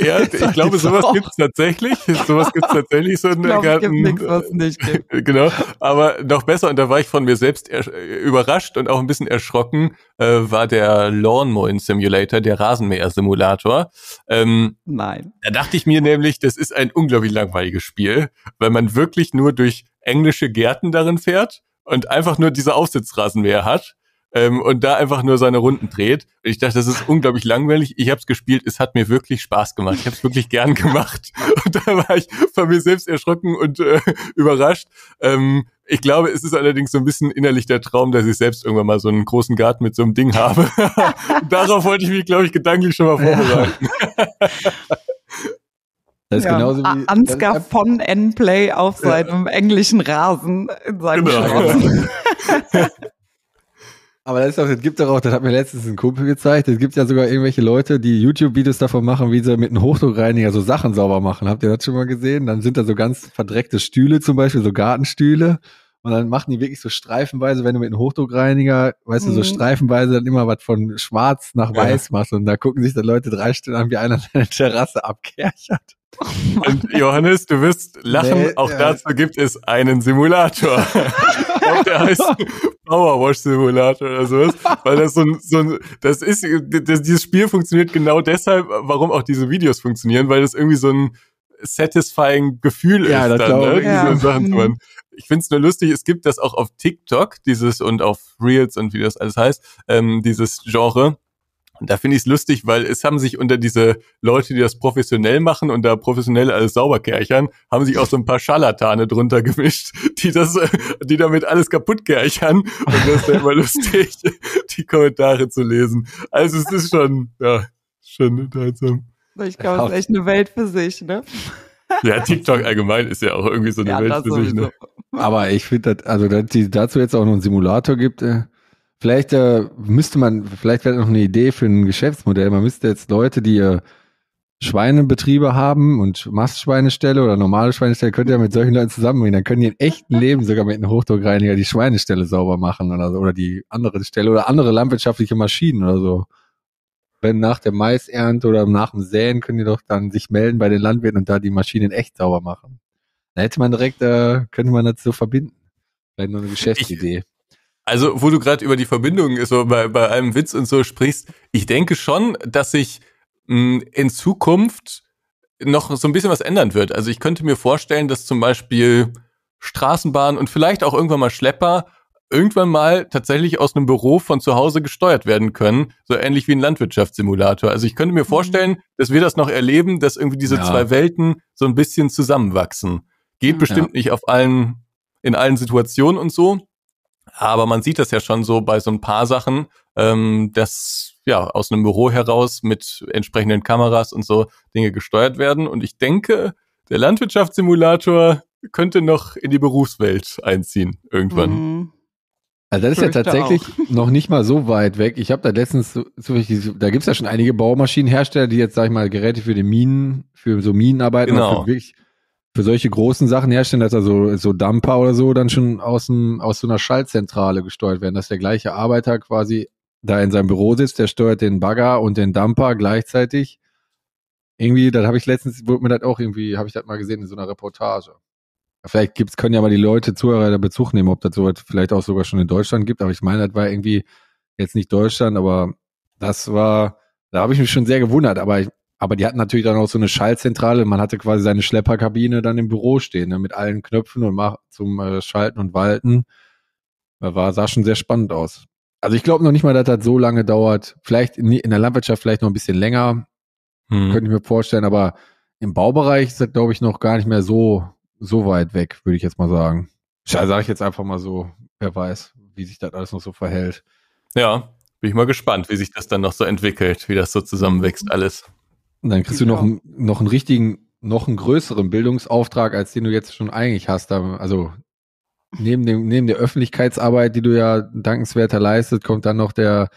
äh, ja, [LAUGHS] ich glaube, sowas gibt es tatsächlich. Sowas gibt es tatsächlich so in [LAUGHS] der Garten. Nichts, was nicht gibt. [LAUGHS] Genau. Aber noch besser, und da war ich von mir selbst äh, überrascht und auch ein bisschen erschrocken, äh, war der Lawnmowing Simulator, der Rasenmäher-Simulator. Ähm, Nein. Da dachte ich mir nämlich, das ist ein unglaublich langweiliges Spiel, weil man wirklich nur durch englische Gärten darin fährt und einfach nur diese Aufsitzrasenmäher hat ähm, und da einfach nur seine Runden dreht. Und ich dachte, das ist unglaublich langweilig. Ich habe es gespielt, es hat mir wirklich Spaß gemacht. Ich habe es wirklich gern gemacht. [LAUGHS] Und da war ich von mir selbst erschrocken und äh, [LAUGHS] überrascht. Ähm, ich glaube, es ist allerdings so ein bisschen innerlich der Traum, dass ich selbst irgendwann mal so einen großen Garten mit so einem Ding habe. [LAUGHS] Darauf wollte ich mich, glaube ich, gedanklich schon mal vorbereiten. Das ist ja, genauso wie. Ansgar von N-Play auf seinem ja. englischen Rasen in seinem genau. Aber das, ist doch, das gibt doch auch, das hat mir letztens ein Kumpel gezeigt, es gibt ja sogar irgendwelche Leute, die YouTube-Videos davon machen, wie sie mit einem Hochdruckreiniger so Sachen sauber machen. Habt ihr das schon mal gesehen? Dann sind da so ganz verdreckte Stühle zum Beispiel, so Gartenstühle. Und dann machen die wirklich so streifenweise, wenn du mit einem Hochdruckreiniger, weißt mhm. du, so mhm. streifenweise dann immer was von schwarz nach weiß ja. machst. Und da gucken sich dann Leute drei Stunden an, wie einer [LAUGHS] seine Terrasse abkerchert. Oh Johannes, du wirst lachen, nee, auch ja. dazu gibt es einen Simulator. [LAUGHS] glaube, der heißt [LAUGHS] Powerwash Simulator oder sowas. Weil das so ein, so ein das ist, das, dieses Spiel funktioniert genau deshalb, warum auch diese Videos funktionieren, weil das irgendwie so ein satisfying Gefühl ja, ist. Das dann, ne? ja. Diese Sachen, [LAUGHS] man, ich finde es nur lustig, es gibt das auch auf TikTok, dieses und auf Reels und wie das alles heißt, ähm, dieses Genre und da finde ich es lustig, weil es haben sich unter diese Leute, die das professionell machen und da professionell alles sauber kärchern, haben sich auch so ein paar Scharlatane drunter gemischt, die das, die damit alles kaputt kärchern. Und das ist dann immer lustig, die Kommentare zu lesen. Also es ist schon, ja, schon unterhaltsam. Ich glaube, es ist echt eine Welt für sich, ne? Ja, TikTok allgemein ist ja auch irgendwie so eine ja, Welt für sich, ne? Aber ich finde, also, dass es dazu jetzt auch noch einen Simulator gibt, äh, Vielleicht äh, müsste man, vielleicht wäre noch eine Idee für ein Geschäftsmodell. Man müsste jetzt Leute, die äh, Schweinebetriebe haben und Mastschweineställe oder normale Schweineställe, könnt ihr mit solchen Leuten zusammenbringen. Dann können die in echten Leben sogar mit einem Hochdruckreiniger die Schweineställe sauber machen oder so, oder die andere Stelle oder andere landwirtschaftliche Maschinen oder so. Wenn nach der Maisernte oder nach dem Säen können die doch dann sich melden bei den Landwirten und da die Maschinen echt sauber machen. Dann hätte man direkt, äh, könnte man das so verbinden. Vielleicht nur eine Geschäftsidee. Ich also, wo du gerade über die Verbindung so bei, bei einem Witz und so sprichst, ich denke schon, dass sich mh, hm, in Zukunft noch so ein bisschen was ändern wird. Also ich könnte mir vorstellen, dass zum Beispiel Straßenbahnen und vielleicht auch irgendwann mal Schlepper irgendwann mal tatsächlich aus einem Büro von zu Hause gesteuert werden können, so ähnlich wie ein Landwirtschaftssimulator. Also ich könnte mir mhm. vorstellen, dass wir das noch erleben, dass irgendwie diese ja. zwei Welten so ein bisschen zusammenwachsen. Geht bestimmt ja. nicht auf allen, in allen Situationen und so, aber man sieht das ja schon so bei so ein paar Sachen, ähm, dass ja aus einem Büro heraus mit entsprechenden Kameras und so Dinge gesteuert werden. Und ich denke, der Landwirtschaftssimulator könnte noch in die Berufswelt einziehen irgendwann. Mhm. Also das ist ja tatsächlich [LAUGHS] noch nicht mal so weit weg. Ich habe da letztens, da gibt es ja schon einige Baumaschinenhersteller, die jetzt, sag ich mal, Geräte für die Minen, für so Minenarbeiten, genau. Also für wirklich für solche großen Sachen herstellen, dass da so so Dumper oder so dann schon aus, dem, aus so einer Schaltzentrale gesteuert werden, dass der gleiche Arbeiter quasi da in seinem Büro sitzt, der steuert den Bagger und den Dumper gleichzeitig. Irgendwie, das habe ich letztens, wurde mir das auch irgendwie, habe ich das mal gesehen in so einer Reportage. Vielleicht gibt's, können ja mal die Leute, Zuhörer da Bezug nehmen, ob das sowas vielleicht auch sogar schon in Deutschland gibt, aber ich meine, das war irgendwie jetzt nicht Deutschland, aber das war, da habe ich mich schon sehr gewundert, aber ich, aber die hatten natürlich dann auch so eine Schaltzentrale. Man hatte quasi seine Schlepperkabine dann im Büro stehen, ne, mit allen Knöpfen und mach, zum äh, Schalten und Walten. Da war, sah schon sehr spannend aus. Also ich glaube noch nicht mal, dass das so lange dauert. Vielleicht in, in der Landwirtschaft vielleicht noch ein bisschen länger. Hm. Könnte ich mir vorstellen. Aber im Baubereich ist das, glaube ich, noch gar nicht mehr so, so weit weg, würde ich jetzt mal sagen. Ja, also sage ich jetzt einfach mal so. Wer weiß, wie sich das alles noch so verhält. Ja, bin ich mal gespannt, wie sich das dann noch so entwickelt, wie das so zusammenwächst mhm. alles. Und dann kriegst genau. du noch, noch einen richtigen, noch einen größeren Bildungsauftrag, als den du jetzt schon eigentlich hast. Also neben, dem, neben der Öffentlichkeitsarbeit, die du ja dankenswerter leistet, kommt dann noch der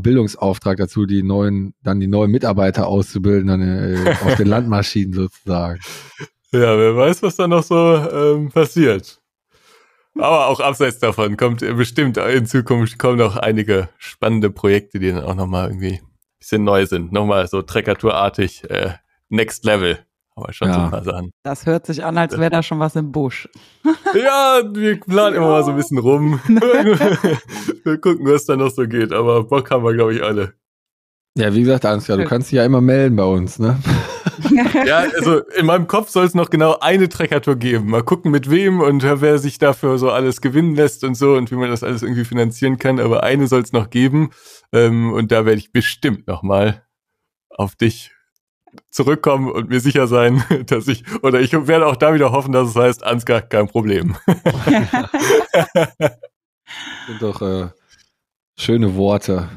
Bildungsauftrag dazu, die neuen, dann die neuen Mitarbeiter auszubilden dann, äh, auf den [LAUGHS] Landmaschinen sozusagen. Ja, wer weiß, was da noch so ähm, passiert. Aber auch abseits davon kommt bestimmt in Zukunft kommen noch einige spannende Projekte, die dann auch nochmal irgendwie bisschen neu sind. Nochmal so Trekkatourartig, äh, Next Level. Aber schon ja. so ein paar Sachen. Das hört sich an, als wäre da schon was im Busch. [LAUGHS] ja, wir planen ja. immer mal so ein bisschen rum. [LAUGHS] wir gucken, was da noch so geht. Aber Bock haben wir, glaube ich, alle. Ja, wie gesagt, Ansgar, du kannst dich ja immer melden bei uns, ne? [LAUGHS] ja, also in meinem Kopf soll es noch genau eine Trekkertour geben. Mal gucken, mit wem und wer sich dafür so alles gewinnen lässt und so und wie man das alles irgendwie finanzieren kann. Aber eine soll es noch geben. Ähm, und da werde ich bestimmt nochmal auf dich zurückkommen und mir sicher sein, [LAUGHS] dass ich, oder ich werde auch da wieder hoffen, dass es heißt, Ansgar, kein Problem. das [LAUGHS] sind doch äh, schöne Worte.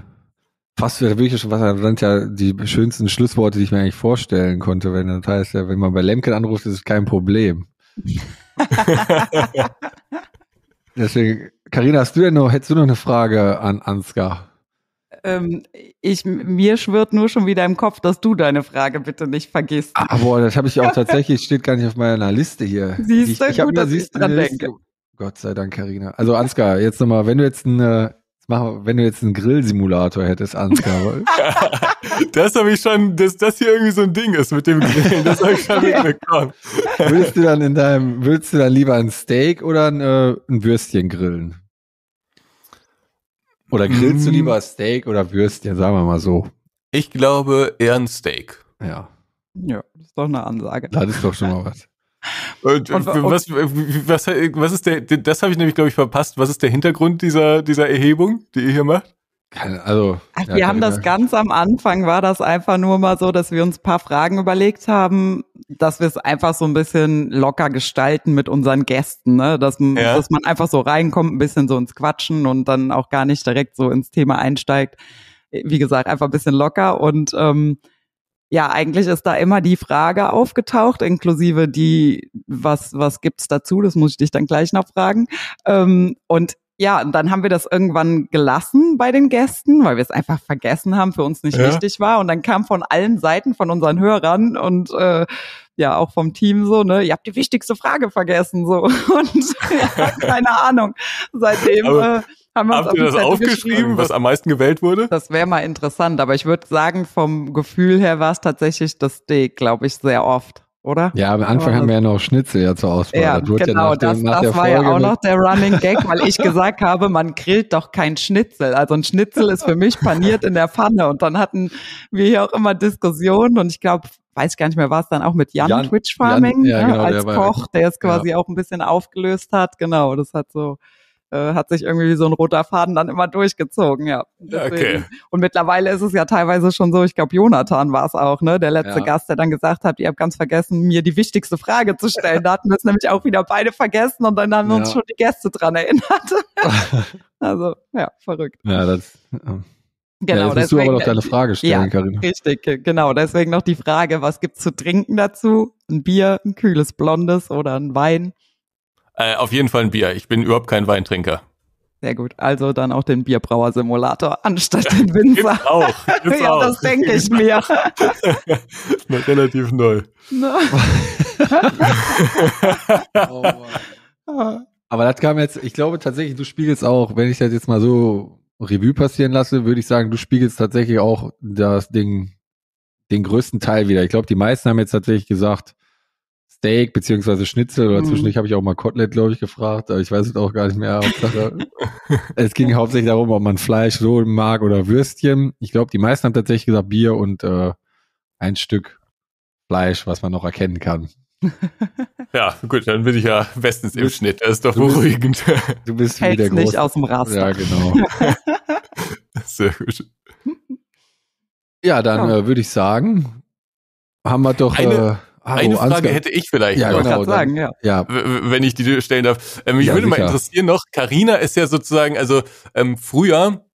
Was wäre wirklich schon was, sind ja die schönsten Schlussworte, die ich mir eigentlich vorstellen konnte, wenn das heißt, wenn man bei Lemken anruft, ist es kein Problem. [LAUGHS] Deswegen, Carina, hast du denn noch, hättest du noch eine Frage an Ansgar? Ähm, ich, mir schwirrt nur schon wieder im Kopf, dass du deine Frage bitte nicht vergisst. Aber ah, das habe ich auch [LAUGHS] tatsächlich, steht gar nicht auf meiner Liste hier. Siehst du, ich, ich gut, dass ich dran denke. Gott sei Dank, Karina. Also Ansgar, jetzt nochmal, wenn du jetzt eine Mach, wenn du jetzt einen Grillsimulator hättest, Ansgar. [LAUGHS] das habe ich schon, dass das hier irgendwie so ein Ding ist mit dem Grillen, das habe ich schon mitbekommen. Würdest du dann in deinem, willst du dann lieber ein Steak oder ein, äh, ein Würstchen grillen? Oder grillst mm. du lieber Steak oder Würstchen, sagen wir mal so? Ich glaube eher ein Steak. Ja. Ja, das ist doch eine Ansage. Das ist doch schon mal was. Und, und, was, was, äh, was ist der, das habe ich nämlich, glaube ich, verpasst. Was ist der Hintergrund dieser, dieser Erhebung, die ihr hier macht? Also, Ach, ja, wir haben das ganz am Anfang, war das einfach nur mal so, dass wir uns paar Fragen überlegt haben, dass wir es einfach so ein bisschen locker gestalten mit unseren Gästen, ne? dass, ja. dass man einfach so reinkommt, ein bisschen so ins Quatschen und dann auch gar nicht direkt so ins Thema einsteigt. Wie gesagt, einfach ein bisschen locker und ähm, ja, eigentlich ist da immer die Frage aufgetaucht, inklusive die, was, was gibt's dazu? Das muss ich dich dann gleich noch fragen. Ähm, und ja, und dann haben wir das irgendwann gelassen bei den Gästen, weil wir es einfach vergessen haben, für uns nicht ja. wichtig war. Und dann kam von allen Seiten, von unseren Hörern und äh, ja auch vom Team so, ne, ihr habt die wichtigste Frage vergessen so [LAUGHS] und ja, keine Ahnung. Seitdem. Aber, äh, haben Habt ihr das aufgeschrieben, was am meisten gewählt wurde? Das wäre mal interessant, aber ich würde sagen, vom Gefühl her war es tatsächlich das Steak, glaube ich, sehr oft oder? Ja, am Anfang haben wir ja noch Schnitzel ja zur Auswahl. Ja, das genau, ja dem, das, das war ja auch noch der Running Gag, weil ich [LAUGHS] gesagt habe, man grillt doch kein Schnitzel. Also ein Schnitzel ist für mich paniert in der Pfanne. Und dann hatten wir hier auch immer Diskussionen und ich glaube, weiß gar nicht mehr, war es dann auch mit Jan, Jan Twitch Farming Jan, ja, ne? genau, als Koch, der es quasi ja. auch ein bisschen aufgelöst hat. Genau, das hat so äh, hat sich irgendwie wie so ein roter Faden dann immer durchgezogen, ja. Okay. Und mittlerweile ist es ja teilweise schon so, ich glaube, Jonathan war es auch, ne? Der letzte ja. Gast, der dann gesagt hat, ihr habt ganz vergessen, mir die wichtigste Frage zu stellen. Da hatten wir es nämlich auch wieder beide vergessen und dann haben ja. uns schon die Gäste dran erinnert. [LAUGHS] also, ja, verrückt. Ja, das. Genau, ja, deswegen, du aber noch deine Frage stellen, ja, Carina. Richtig, genau. Deswegen noch die Frage, was gibt's zu trinken dazu? Ein Bier, ein kühles Blondes oder ein Wein? Äh, auf jeden Fall ein Bier. Ich bin überhaupt kein Weintrinker. Sehr gut. Also dann auch den Bierbrauer-Simulator anstatt den Winzer. Gibt's auch. Gibt's [LAUGHS] ja, das denke ich mir. Ist [LAUGHS] relativ neu. No. [LAUGHS] oh, Aber das kam jetzt, ich glaube tatsächlich, du spiegelst auch, wenn ich das jetzt mal so Revue passieren lasse, würde ich sagen, du spiegelst tatsächlich auch das Ding, den größten Teil wieder. Ich glaube, die meisten haben jetzt tatsächlich gesagt, Steak beziehungsweise Schnitzel oder mhm. zwischendurch habe ich auch mal Kotelett, glaube ich, gefragt, aber ich weiß es auch gar nicht mehr. [LAUGHS] es ging hauptsächlich darum, ob man Fleisch so mag oder Würstchen. Ich glaube, die meisten haben tatsächlich gesagt Bier und äh, ein Stück Fleisch, was man noch erkennen kann. [LAUGHS] ja, gut, dann bin ich ja bestens im Schnitt. Das ist doch beruhigend. Du bist, [LAUGHS] du bist wieder groß. nicht aus dem Raster. Ja, genau. Sehr gut. Ja, dann ja. äh, würde ich sagen, haben wir doch. Eine, äh, Hallo, ah, Eine oh, Frage Ansgar. hätte ich vielleicht ja, noch, genau, sagen, dann, ja. wenn ich die stellen darf. Ähm, mich ja, würde sicher. mal interessieren noch, Karina ist ja sozusagen, also ähm, früher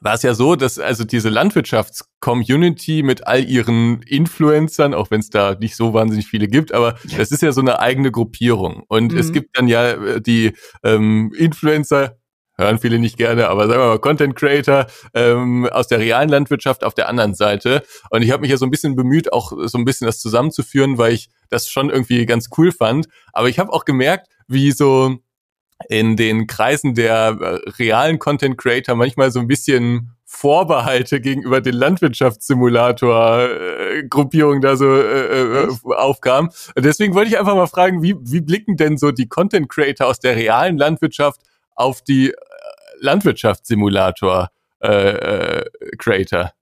war es ja so, dass also diese Landwirtschaftscommunity mit all ihren Influencern, auch wenn es da nicht so wahnsinnig viele gibt, aber das ist ja so eine eigene Gruppierung. Und mhm. es gibt dann ja äh, die ähm, Influencer hören viele nicht gerne, aber sagen wir mal Content Creator ähm, aus der realen Landwirtschaft auf der anderen Seite. Und ich habe mich ja so ein bisschen bemüht, auch so ein bisschen das zusammenzuführen, weil ich das schon irgendwie ganz cool fand. Aber ich habe auch gemerkt, wie so in den Kreisen der äh, realen Content Creator manchmal so ein bisschen Vorbehalte gegenüber den Landwirtschaftssimulator-Gruppierungen da so äh, äh Echt? Äh, aufkam. deswegen wollte ich einfach mal fragen, wie, wie blicken denn so die Content Creator aus der realen Landwirtschaft auf die äh, Landwirtschaftssimulator äh, äh, Creator.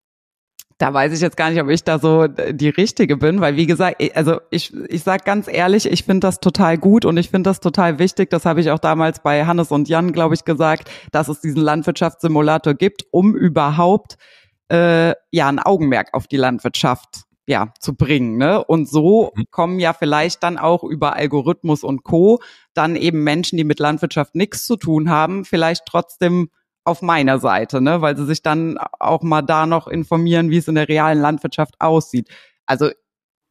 Da weiß ich jetzt gar nicht, ob ich da so äh, die Richtige bin, weil wie gesagt, also ich, ich sage ganz ehrlich, ich finde das total gut und ich finde das total wichtig. Das habe ich auch damals bei Hannes und Jan, glaube ich, gesagt, dass es diesen Landwirtschaftssimulator gibt, um überhaupt äh, ja ein Augenmerk auf die Landwirtschaft ja, zu bringen. Ne? Und so mhm. kommen ja vielleicht dann auch über Algorithmus und Co. dann eben Menschen, die mit Landwirtschaft nichts zu tun haben, vielleicht trotzdem auf meiner Seite, ne? weil sie sich dann auch mal da noch informieren, wie es in der realen Landwirtschaft aussieht. Also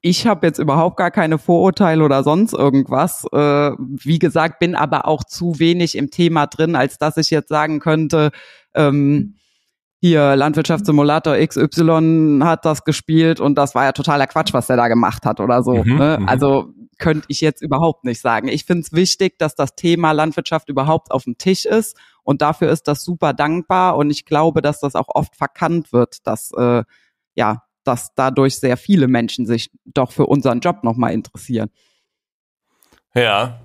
ich habe jetzt überhaupt gar keine Vorurteile oder sonst irgendwas. Äh, wie gesagt, bin aber auch zu wenig im Thema drin, als dass ich jetzt sagen könnte, ähm, hier Landwirtschaftssimulator XY hat das gespielt und das war ja totaler Quatsch, was der da gemacht hat oder so. Mhm, ne? Mhm. Also könnte ich jetzt überhaupt nicht sagen. Ich finde es wichtig, dass das Thema Landwirtschaft überhaupt auf dem Tisch ist und dafür ist das super dankbar und ich glaube, dass das auch oft verkannt wird, dass äh, ja, dass dadurch sehr viele Menschen sich doch für unseren Job nochmal interessieren. Ja,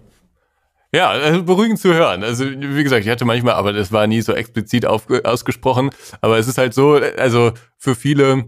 ja, also beruhigend zu hören. Also wie gesagt, ich hatte manchmal, aber das war nie so explizit auf, ausgesprochen. Aber es ist halt so, also für viele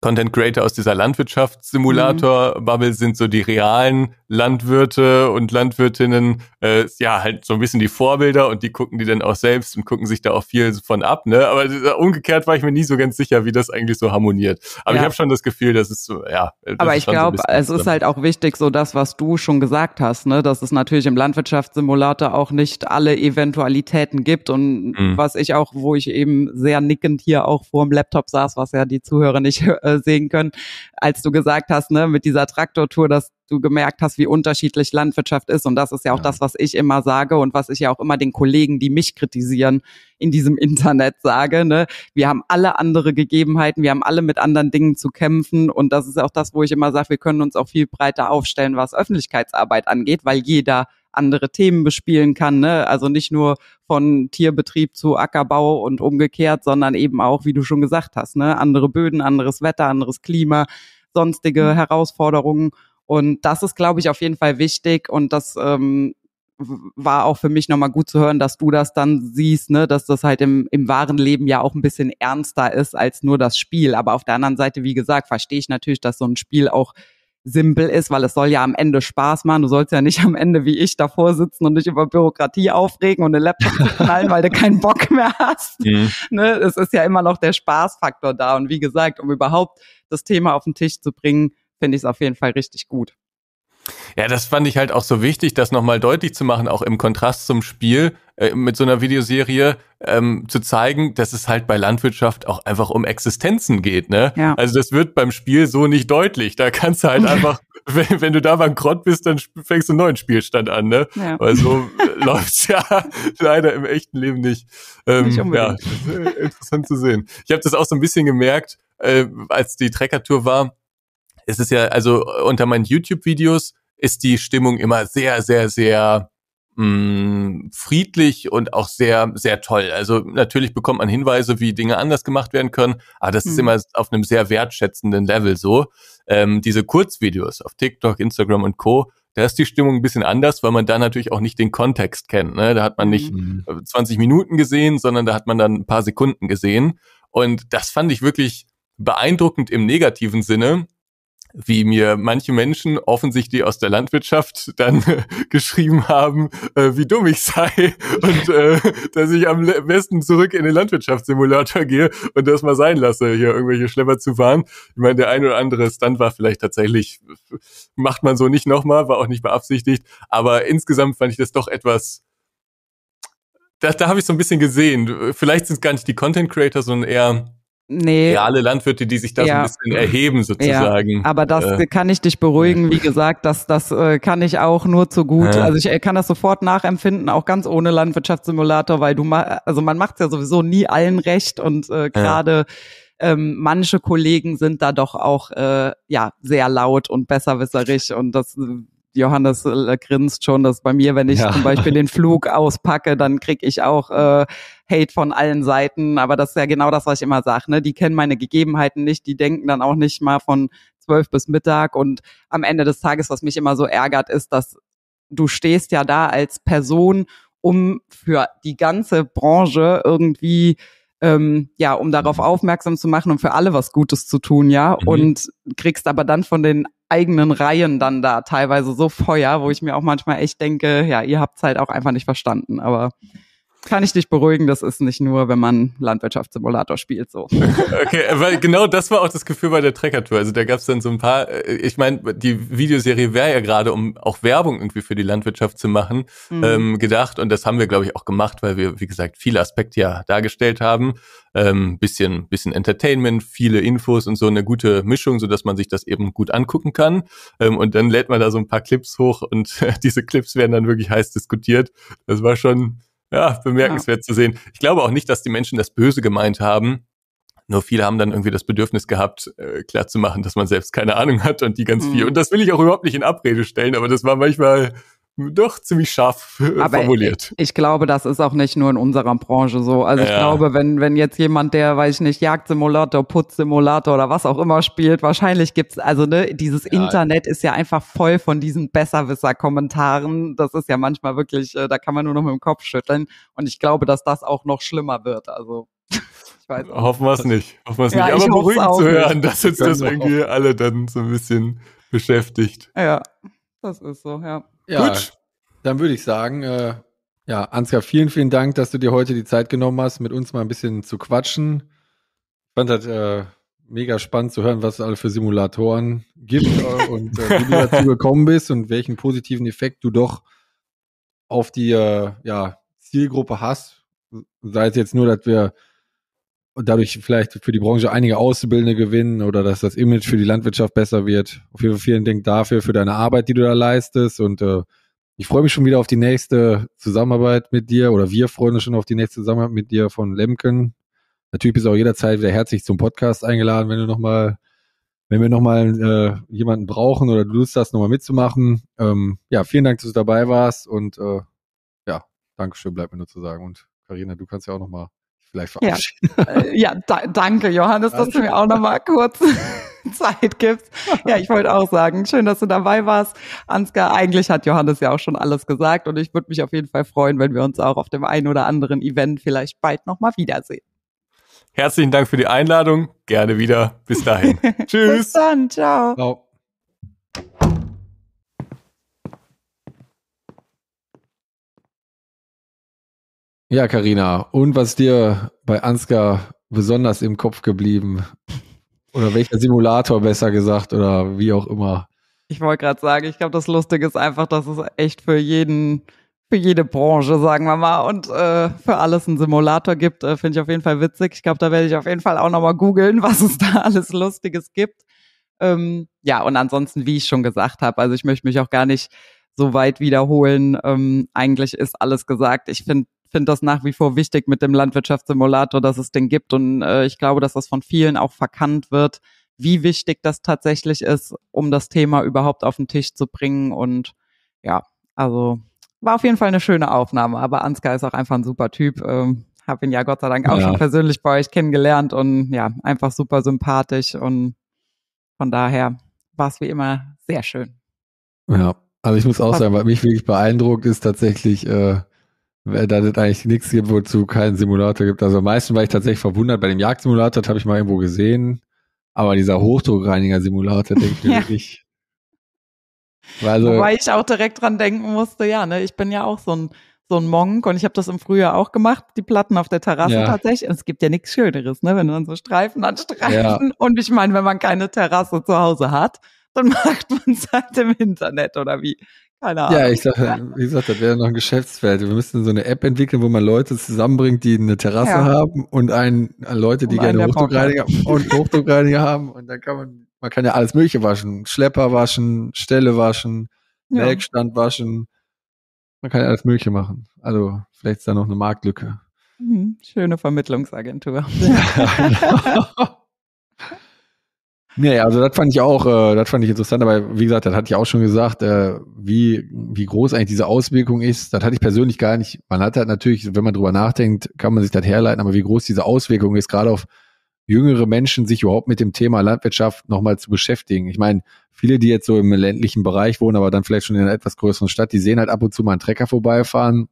Content Creator aus dieser Landwirtschaftssimulator-Bubble sind so die realen Landwirte und Landwirtinnen, äh, ja, halt so ein bisschen die Vorbilder und die gucken die dann auch selbst und gucken sich da auch viel von ab, ne? Aber äh, umgekehrt war ich mir nie so ganz sicher, wie das eigentlich so harmoniert. Aber ja. ich habe schon das Gefühl, dass es so, ja. Aber ich glaube, so es ist halt auch wichtig, so das, was du schon gesagt hast, ne? Dass es natürlich im Landwirtschaftssimulator auch nicht alle Eventualitäten gibt und mhm. was ich auch, wo ich eben sehr nickend hier auch vor dem Laptop saß, was ja die Zuhörer nicht äh, äh, sehen können, als du gesagt hast, ne, mit dieser Traktortour, dass du gemerkt hast, wie unterschiedlich Landwirtschaft ist. Und das ist ja auch ja. das, was ich immer sage und was ich ja auch immer den Kollegen, die mich kritisieren, in diesem [LAUGHS] Internet sage. Ne? Wir haben alle andere Gegebenheiten, wir haben alle mit anderen Dingen zu kämpfen. Und das ist auch das, wo ich immer sage, wir können uns auch viel breiter aufstellen, was Öffentlichkeitsarbeit angeht, weil jeder andere Themen bespielen kann. Ne? Also nicht nur von Tierbetrieb zu Ackerbau und umgekehrt, sondern eben auch, wie du schon gesagt hast, ne? andere Böden, anderes Wetter, anderes Klima, sonstige mhm. Herausforderungen. Und das ist, glaube ich, auf jeden Fall wichtig. Und das ähm, war auch für mich nochmal gut zu hören, dass du das dann siehst, ne, dass das halt im, im wahren Leben ja auch ein bisschen ernster ist als nur das Spiel. Aber auf der anderen Seite, wie gesagt, verstehe ich natürlich, dass so ein Spiel auch simpel ist, weil es soll ja am Ende Spaß machen. Du sollst ja nicht am Ende wie ich davor sitzen und dich über Bürokratie aufregen und den Laptop knallen, weil du keinen Bock mehr hast. [LAUGHS] Mhm. Ne? Es ist ja immer noch der Spaßfaktor da. Und wie gesagt, um überhaupt das Thema auf den Tisch zu bringen, finde ich es auf jeden Fall richtig gut. Ja, das fand ich halt auch so wichtig, das nochmal deutlich zu machen, auch im Kontrast zum Spiel äh, mit so einer Videoserie ähm, zu zeigen, dass es halt bei Landwirtschaft auch einfach um Existenzen geht. Ne? Ja. Also das wird beim Spiel so nicht deutlich. Da kannst du halt [LAUGHS] einfach, wenn, wenn, du da bankrott bist, dann fängst du einen neuen Spielstand an. Ne? Ja. Weil so äh, [LAUGHS] läuft's ja leider im echten Leben nicht. Ähm, nicht ja, äh, interessant zu sehen. Ich habe das auch so ein bisschen gemerkt, äh, als die Trekkertour war. Es ist ja, also unter meinen YouTube-Videos ist die Stimmung immer sehr, sehr, sehr mh, mm, friedlich und auch sehr, sehr toll. Also natürlich bekommt man Hinweise, wie Dinge anders gemacht werden können, aber das mhm. ist immer auf einem sehr wertschätzenden Level so. Ähm, diese Kurzvideos auf TikTok, Instagram und Co., da ist die Stimmung ein bisschen anders, weil man da natürlich auch nicht den Kontext kennt. Ne? Da hat man nicht mhm. 20 äh, Minuten gesehen, sondern da hat man dann ein paar Sekunden gesehen. Und das fand ich wirklich beeindruckend im negativen Sinne, wie mir manche Menschen, offensichtlich aus der Landwirtschaft, dann [LAUGHS] geschrieben haben, äh, wie dumm ich sei [LAUGHS] und äh, dass ich am besten zurück in den Landwirtschaftssimulator gehe und das mal sein lasse, hier irgendwelche Schlepper zu fahren. Ich meine, der ein oder andere Stunt war vielleicht tatsächlich, macht man so nicht nochmal, war auch nicht beabsichtigt, aber insgesamt fand ich das doch etwas da, da habe ich so ein bisschen gesehen. Vielleicht sind es gar nicht die Content Creator, sondern eher nee. reale Landwirte, die sich da ja. so ein bisschen erheben sozusagen. Ja. Aber das äh. kann ich dich beruhigen. Wie gesagt, das, das äh, kann ich auch nur zu gut. Ja. Also ich kann das sofort nachempfinden, auch ganz ohne Landwirtschaftssimulator, weil du ma also man macht ja sowieso nie allen recht und äh, gerade ähm, manche Kollegen sind da doch auch äh, ja sehr laut und besserwisserig und das äh, Johannes äh, grinst schon, dass bei mir, wenn ich ja. zum Beispiel den Flug auspacke, dann krieg ich auch äh, Hate von allen Seiten. Aber das ist ja genau das, was ich immer sage. Ne? Die kennen meine Gegebenheiten nicht, die denken dann auch nicht mal von zwölf bis Mittag. Und am Ende des Tages, was mich immer so ärgert, ist, dass du stehst ja da als Person, um für die ganze Branche irgendwie ähm, ja, um darauf aufmerksam zu machen und um für alle was Gutes zu tun, ja. Mhm. Und kriegst aber dann von den eigenen Reihen dann da teilweise so Feuer, wo ich mir auch manchmal echt denke, ja, ihr habt es halt auch einfach nicht verstanden. Aber kann ich dich beruhigen, das ist nicht nur, wenn man Landwirtschaftssimulator spielt, so. [LAUGHS] Okay, weil genau das war auch das Gefühl bei der Trekker-Tour. Also da gab es dann so ein paar, äh, ich meine, die Videoserie wäre ja gerade, um auch Werbung irgendwie für die Landwirtschaft zu machen, mhm. ähm, gedacht. Und das haben wir, glaube ich, auch gemacht, weil wir, wie gesagt, viele Aspekte ja dargestellt haben. Ähm, bisschen, bisschen Entertainment, viele Infos und so eine gute Mischung, so dass man sich das eben gut angucken kann. Ähm, und dann lädt man da so ein paar Clips hoch und [LAUGHS] diese Clips werden dann wirklich heiß diskutiert. Das war schon, ja, bemerkenswert ja. zu sehen. Ich glaube auch nicht, dass die Menschen das böse gemeint haben. Nur viele haben dann irgendwie das Bedürfnis gehabt, äh, klarzumachen, dass man selbst keine Ahnung hat und die ganz mhm. viel. Und das will ich auch überhaupt nicht in Abrede stellen, aber das war manchmal doch ziemlich scharf äh, Aber formuliert. Ich, ich, glaube, das ist auch nicht nur in unserer Branche so. Also ich ja. glaube, wenn, wenn jetzt jemand, der, weiß ich nicht, Jagdsimulator, Putzsimulator oder was auch immer spielt, wahrscheinlich gibt's also ne, dieses ja. Internet ist ja einfach voll von diesen Besserwisser-Kommentaren. Das ist ja manchmal wirklich, äh, da kann man nur noch mit dem Kopf schütteln. Und ich glaube, dass das auch noch schlimmer wird. Also [LAUGHS] Hoffen wir es nicht. Hoffen wir es ja, nicht. Aber beruhigend zu hören, nicht. dass uns das irgendwie alle dann so ein bisschen beschäftigt. Ja, das ist so, ja. Ja, Gut. dann würde ich sagen, äh, ja, Ansgar, vielen, vielen Dank, dass du dir heute die Zeit genommen hast, mit uns mal ein bisschen zu quatschen. Ich fand das äh, mega spannend zu hören, was es alle für Simulatoren gibt äh, [LAUGHS] und äh, wie du dazu gekommen bist und welchen positiven Effekt du doch auf die äh, ja, Zielgruppe hast. Sei es jetzt nur, dass wir und dadurch vielleicht für die Branche einige Auszubildende gewinnen oder dass das Image für die Landwirtschaft besser wird. Auf jeden Fall vielen Dank dafür, für deine Arbeit, die du da leistest. Und äh, ich freue mich schon wieder auf die nächste Zusammenarbeit mit dir oder wir freuen uns schon auf die nächste Zusammenarbeit mit dir von Lemken. Natürlich bist du auch jederzeit wieder herzlich zum Podcast eingeladen, wenn du nochmal, wenn wir nochmal äh, jemanden brauchen oder du Lust hast, nochmal mitzumachen. Ähm, ja, vielen Dank, dass du dabei warst und äh, ja, Dankeschön bleibt mir nur zu sagen. Und Karina, du kannst ja auch nochmal vielleicht verabschieden. Ja, äh, ja da, danke, Johannes, dass du mir auch nochmal kurz [LAUGHS] Zeit gibst. Ja, ich wollte auch sagen, schön, dass du dabei warst. Ansgar, eigentlich hat Johannes ja auch schon alles gesagt und ich würde mich auf jeden Fall freuen, wenn wir uns auch auf dem einen oder anderen Event vielleicht bald nochmal wiedersehen. Herzlichen Dank für die Einladung. Gerne wieder. Bis dahin. [LAUGHS] Tschüss. Bis dann. Ciao. ciao. Ja, Karina. Und was dir bei Ansgar besonders im Kopf geblieben? Oder welcher Simulator besser gesagt oder wie auch immer? Ich wollte gerade sagen, ich glaube, das Lustige ist einfach, dass es echt für jeden, für jede Branche, sagen wir mal, und äh, für alles einen Simulator gibt. Äh, Finde ich auf jeden Fall witzig. Ich glaube, da werde ich auf jeden Fall auch nochmal googeln, [LAUGHS] was es da alles Lustiges gibt. Ähm, ja, und ansonsten, wie ich schon gesagt habe, also ich möchte mich auch gar nicht so weit wiederholen. Ähm, eigentlich ist alles gesagt. Ich finde finde das nach wie vor wichtig mit dem Landwirtschaftssimulator, dass es den gibt. Und äh, ich glaube, dass das von vielen auch verkannt wird, wie wichtig das tatsächlich ist, um das Thema überhaupt auf den Tisch zu bringen. Und ja, also war auf jeden Fall eine schöne Aufnahme. Aber Ansgar ist auch einfach ein super Typ. Ähm, habe ihn ja Gott sei Dank auch ja. schon persönlich bei euch kennengelernt und ja, einfach super sympathisch. Und von daher war es wie immer sehr schön. Ja, also ich muss auch sagen, was mich wirklich beeindruckt ist tatsächlich, äh, da es eigentlich nichts gibt, wozu keinen Simulator gibt. Also am meisten war ich tatsächlich verwundert. Bei dem Jagdsimulator, das habe ich mal irgendwo gesehen. Aber dieser Hochdruckreiniger-Simulator, denke ich mir [LAUGHS] ja. wirklich. Also, Wobei ich auch direkt dran denken musste, ja, ne, ich bin ja auch so ein, so ein Monk und ich habe das im Frühjahr auch gemacht, die Platten auf der Terrasse ja. tatsächlich. es gibt ja nichts Schöneres, ne, wenn man so Streifen an Streifen. Ja. Und ich meine, wenn man keine Terrasse zu Hause hat, dann [LAUGHS] macht man es halt im Internet oder wie. Keine Ahnung. Ja, ich sag, wie gesagt, das wäre noch ein Geschäftsfeld. Wir müssten so eine App entwickeln, wo man Leute zusammenbringt, die eine Terrasse ja. haben und einen, Leute, die und gerne Hochdruckreiniger, und Hochdruckreiniger haben. Und dann kann man, man kann ja alles Mögliche waschen. Schlepper waschen, Ställe waschen, ja. Melkstand waschen. Man kann ja alles Mögliche machen. Also vielleicht ist da noch eine Marktlücke. Mhm. Schöne Vermittlungsagentur. [LAUGHS] Ja, genau. [LAUGHS] Nee, also das fand ich auch, äh, das fand ich interessant, aber wie gesagt, das hatte ich auch schon gesagt, äh, wie, wie groß eigentlich diese Auswirkung ist, das hatte ich persönlich gar nicht. Man hat halt natürlich, wenn man drüber nachdenkt, kann man sich das herleiten, aber wie groß diese Auswirkung ist, gerade auf jüngere Menschen, sich überhaupt mit dem Thema Landwirtschaft nochmal zu beschäftigen. Ich meine, viele, die jetzt so im ländlichen Bereich wohnen, aber dann vielleicht schon in einer etwas größeren Stadt, die sehen halt ab und zu mal einen Trecker vorbeifahren,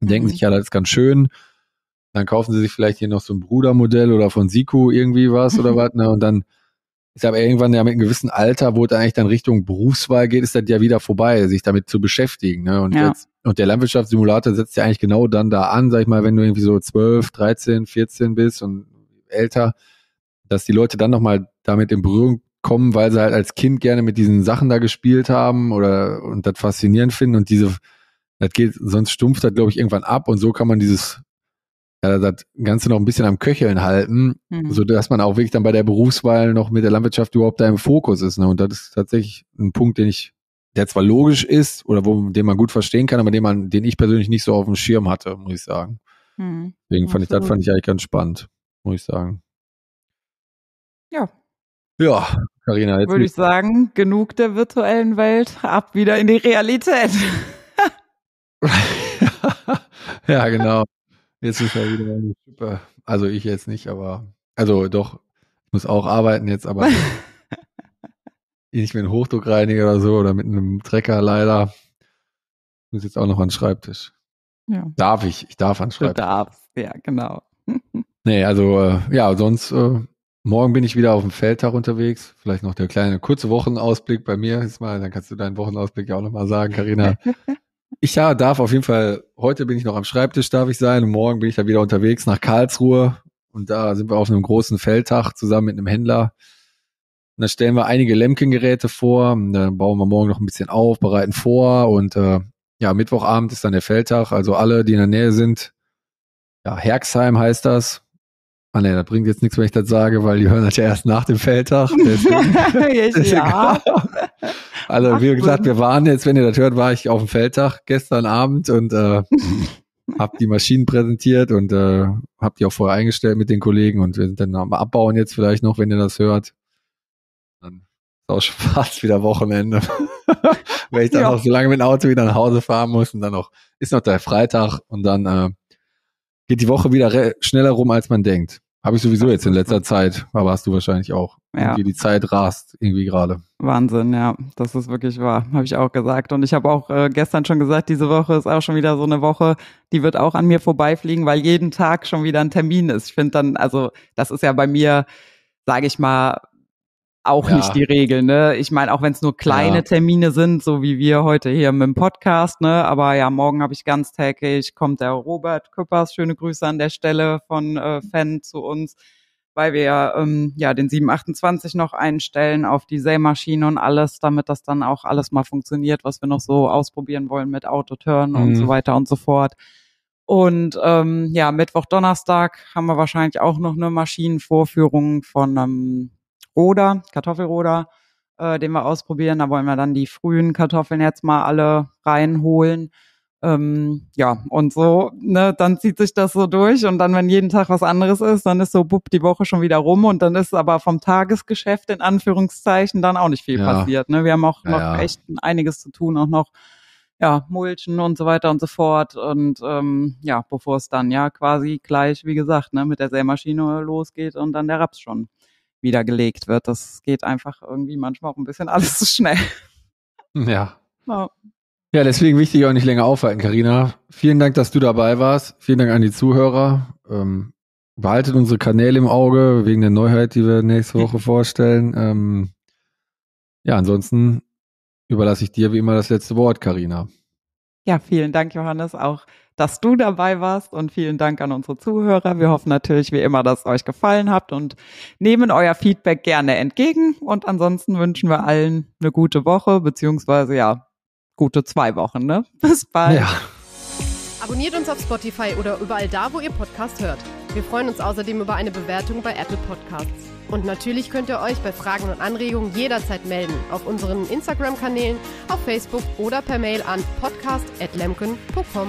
mhm. denken sich ja, das ist ganz schön, dann kaufen sie sich vielleicht hier noch so ein Brudermodell oder von Siku irgendwie was oder [LAUGHS] was, ne? Und dann ich sage, irgendwann ja mit einem gewissen Alter, wo es eigentlich dann Richtung Berufswahl geht, ist das ja wieder vorbei, sich damit zu beschäftigen. Ne? Und, ja. jetzt, und der Landwirtschaftssimulator setzt ja eigentlich genau dann da an, sag ich mal, wenn du irgendwie so 12, 13, 14 bist und älter, dass die Leute dann nochmal damit in Berührung kommen, weil sie halt als Kind gerne mit diesen Sachen da gespielt haben oder und das faszinierend finden und diese, das geht, sonst stumpft das, glaube ich, irgendwann ab und so kann man dieses ja, das Ganze noch ein bisschen am Köcheln halten, mhm. so dass man auch wirklich dann bei der Berufswahl noch mit der Landwirtschaft überhaupt da im Fokus ist. Ne? Und das ist tatsächlich ein Punkt, den ich, der zwar logisch ist oder wo, den man gut verstehen kann, aber den man, den ich persönlich nicht so auf dem Schirm hatte, muss ich sagen. Mhm. Deswegen fand ich, das fand ich eigentlich ganz spannend, muss ich sagen. Ja. Ja, Karina. jetzt. Würde ich sagen, genug der virtuellen Welt, ab wieder in die Realität. [LAUGHS] ja, genau. Jetzt ist ja wieder eine Schippe. Also ich jetzt nicht, aber. Also doch, ich muss auch arbeiten jetzt, aber [LAUGHS] nicht mit einem Hochdruckreiniger oder so oder mit einem Trecker leider. Ich muss jetzt auch noch an den Schreibtisch. Ja. Darf ich? Ich darf an den Schreibtisch. Du darfst, ja, genau. [LAUGHS] nee, also äh, ja, sonst äh, morgen bin ich wieder auf dem Feldtag unterwegs. Vielleicht noch der kleine kurze Wochenausblick bei mir ist mal, dann kannst du deinen Wochenausblick ja auch nochmal sagen, Karina. [LAUGHS] Ich ja, darf auf jeden Fall, heute bin ich noch am Schreibtisch, darf ich sein, und morgen bin ich dann wieder unterwegs nach Karlsruhe und da sind wir auf einem großen Feldtag zusammen mit einem Händler. Und da stellen wir einige Lemken-Geräte vor, dann äh, bauen wir morgen noch ein bisschen auf, bereiten vor und äh, ja, Mittwochabend ist dann der Feldtag. Also alle, die in der Nähe sind, ja, Herxheim heißt das, Ah ne, da bringt jetzt nichts, wenn ich das sage, weil die hören das ja erst nach dem Feldtag. [LAUGHS] ja. [LAUGHS] Genau. Also wie gesagt, wir waren jetzt, wenn ihr das hört, war ich auf dem Feldtag gestern Abend und äh, [LAUGHS] habe die Maschinen präsentiert und äh, habe die auch vorher eingestellt mit den Kollegen und wir sind dann am Abbauen jetzt vielleicht noch, wenn ihr das hört. Dann ist auch schon fast wieder Wochenende. wenn ich dann ja. noch so lange mit dem Auto wieder nach Hause fahren muss und dann noch, ist noch der Freitag und dann äh, geht die Woche wieder schneller rum, als man denkt. Habe ich sowieso jetzt in letzter Zeit, aber hast du wahrscheinlich auch. Ja. Wie Die Zeit rast irgendwie gerade. Wahnsinn, ja, das ist wirklich wahr, habe ich auch gesagt. Und ich habe auch äh, gestern schon gesagt, diese Woche ist auch schon wieder so eine Woche, die wird auch an mir vorbeifliegen, weil jeden Tag schon wieder ein Termin ist. Ich finde dann, also das ist ja bei mir, sage ich mal, auch ja. nicht die Regel, ne? Ich meine, auch wenn es nur kleine ja. Termine sind, so wie wir heute hier mit dem Podcast, ne? Aber ja, morgen habe ich ganztägig, kommt der Robert Küppers, schöne Grüße an der Stelle von äh, Fan zu uns, weil wir ähm, ja den 728 noch einstellen auf die Sämaschine und alles, damit das dann auch alles mal funktioniert, was wir noch so ausprobieren wollen mit Autoturn mhm. und so weiter und so fort. Und ähm, ja, Mittwoch, Donnerstag haben wir wahrscheinlich auch noch eine Maschinenvorführung von einem ähm, Roder, Kartoffelroder, äh, den wir ausprobieren. Da wollen wir dann die frühen Kartoffeln jetzt mal alle reinholen. Ähm, ja, und so, ne, dann zieht sich das so durch und dann, wenn jeden Tag was anderes ist, dann ist so, bupp, die Woche schon wieder rum und dann ist aber vom Tagesgeschäft in Anführungszeichen dann auch nicht viel ja. passiert. Ne? Wir haben auch ja, noch ja. echt einiges zu tun, auch noch ja, Mulchen und so weiter und so fort. Und ähm, ja, bevor es dann ja quasi gleich, wie gesagt, ne, mit der Sämaschine losgeht und dann der Raps schon wiedergelegt wird. Das geht einfach irgendwie manchmal auch ein bisschen alles zu schnell. Ja. ja. Ja, deswegen wichtig auch nicht länger aufhalten, Karina. Vielen Dank, dass du dabei warst. Vielen Dank an die Zuhörer. Ähm, behaltet unsere Kanäle im Auge wegen der Neuheit, die wir nächste Woche vorstellen. Ähm, ja, ansonsten überlasse ich dir wie immer das letzte Wort, Karina. Ja, vielen Dank, Johannes. Auch dass du dabei warst und vielen Dank an unsere Zuhörer. Wir hoffen natürlich wie immer, dass es euch gefallen hat und nehmen euer Feedback gerne entgegen. Und ansonsten wünschen wir allen eine gute Woche, beziehungsweise ja, gute zwei Wochen. Ne? [LAUGHS] Bis bald. Ja. Abonniert uns auf Spotify oder überall da, wo ihr Podcast hört. Wir freuen uns außerdem über eine Bewertung bei Apple Podcasts. Und natürlich könnt ihr euch bei Fragen und Anregungen jederzeit melden auf unseren Instagram-Kanälen, auf Facebook oder per Mail an podcast@lemken.com.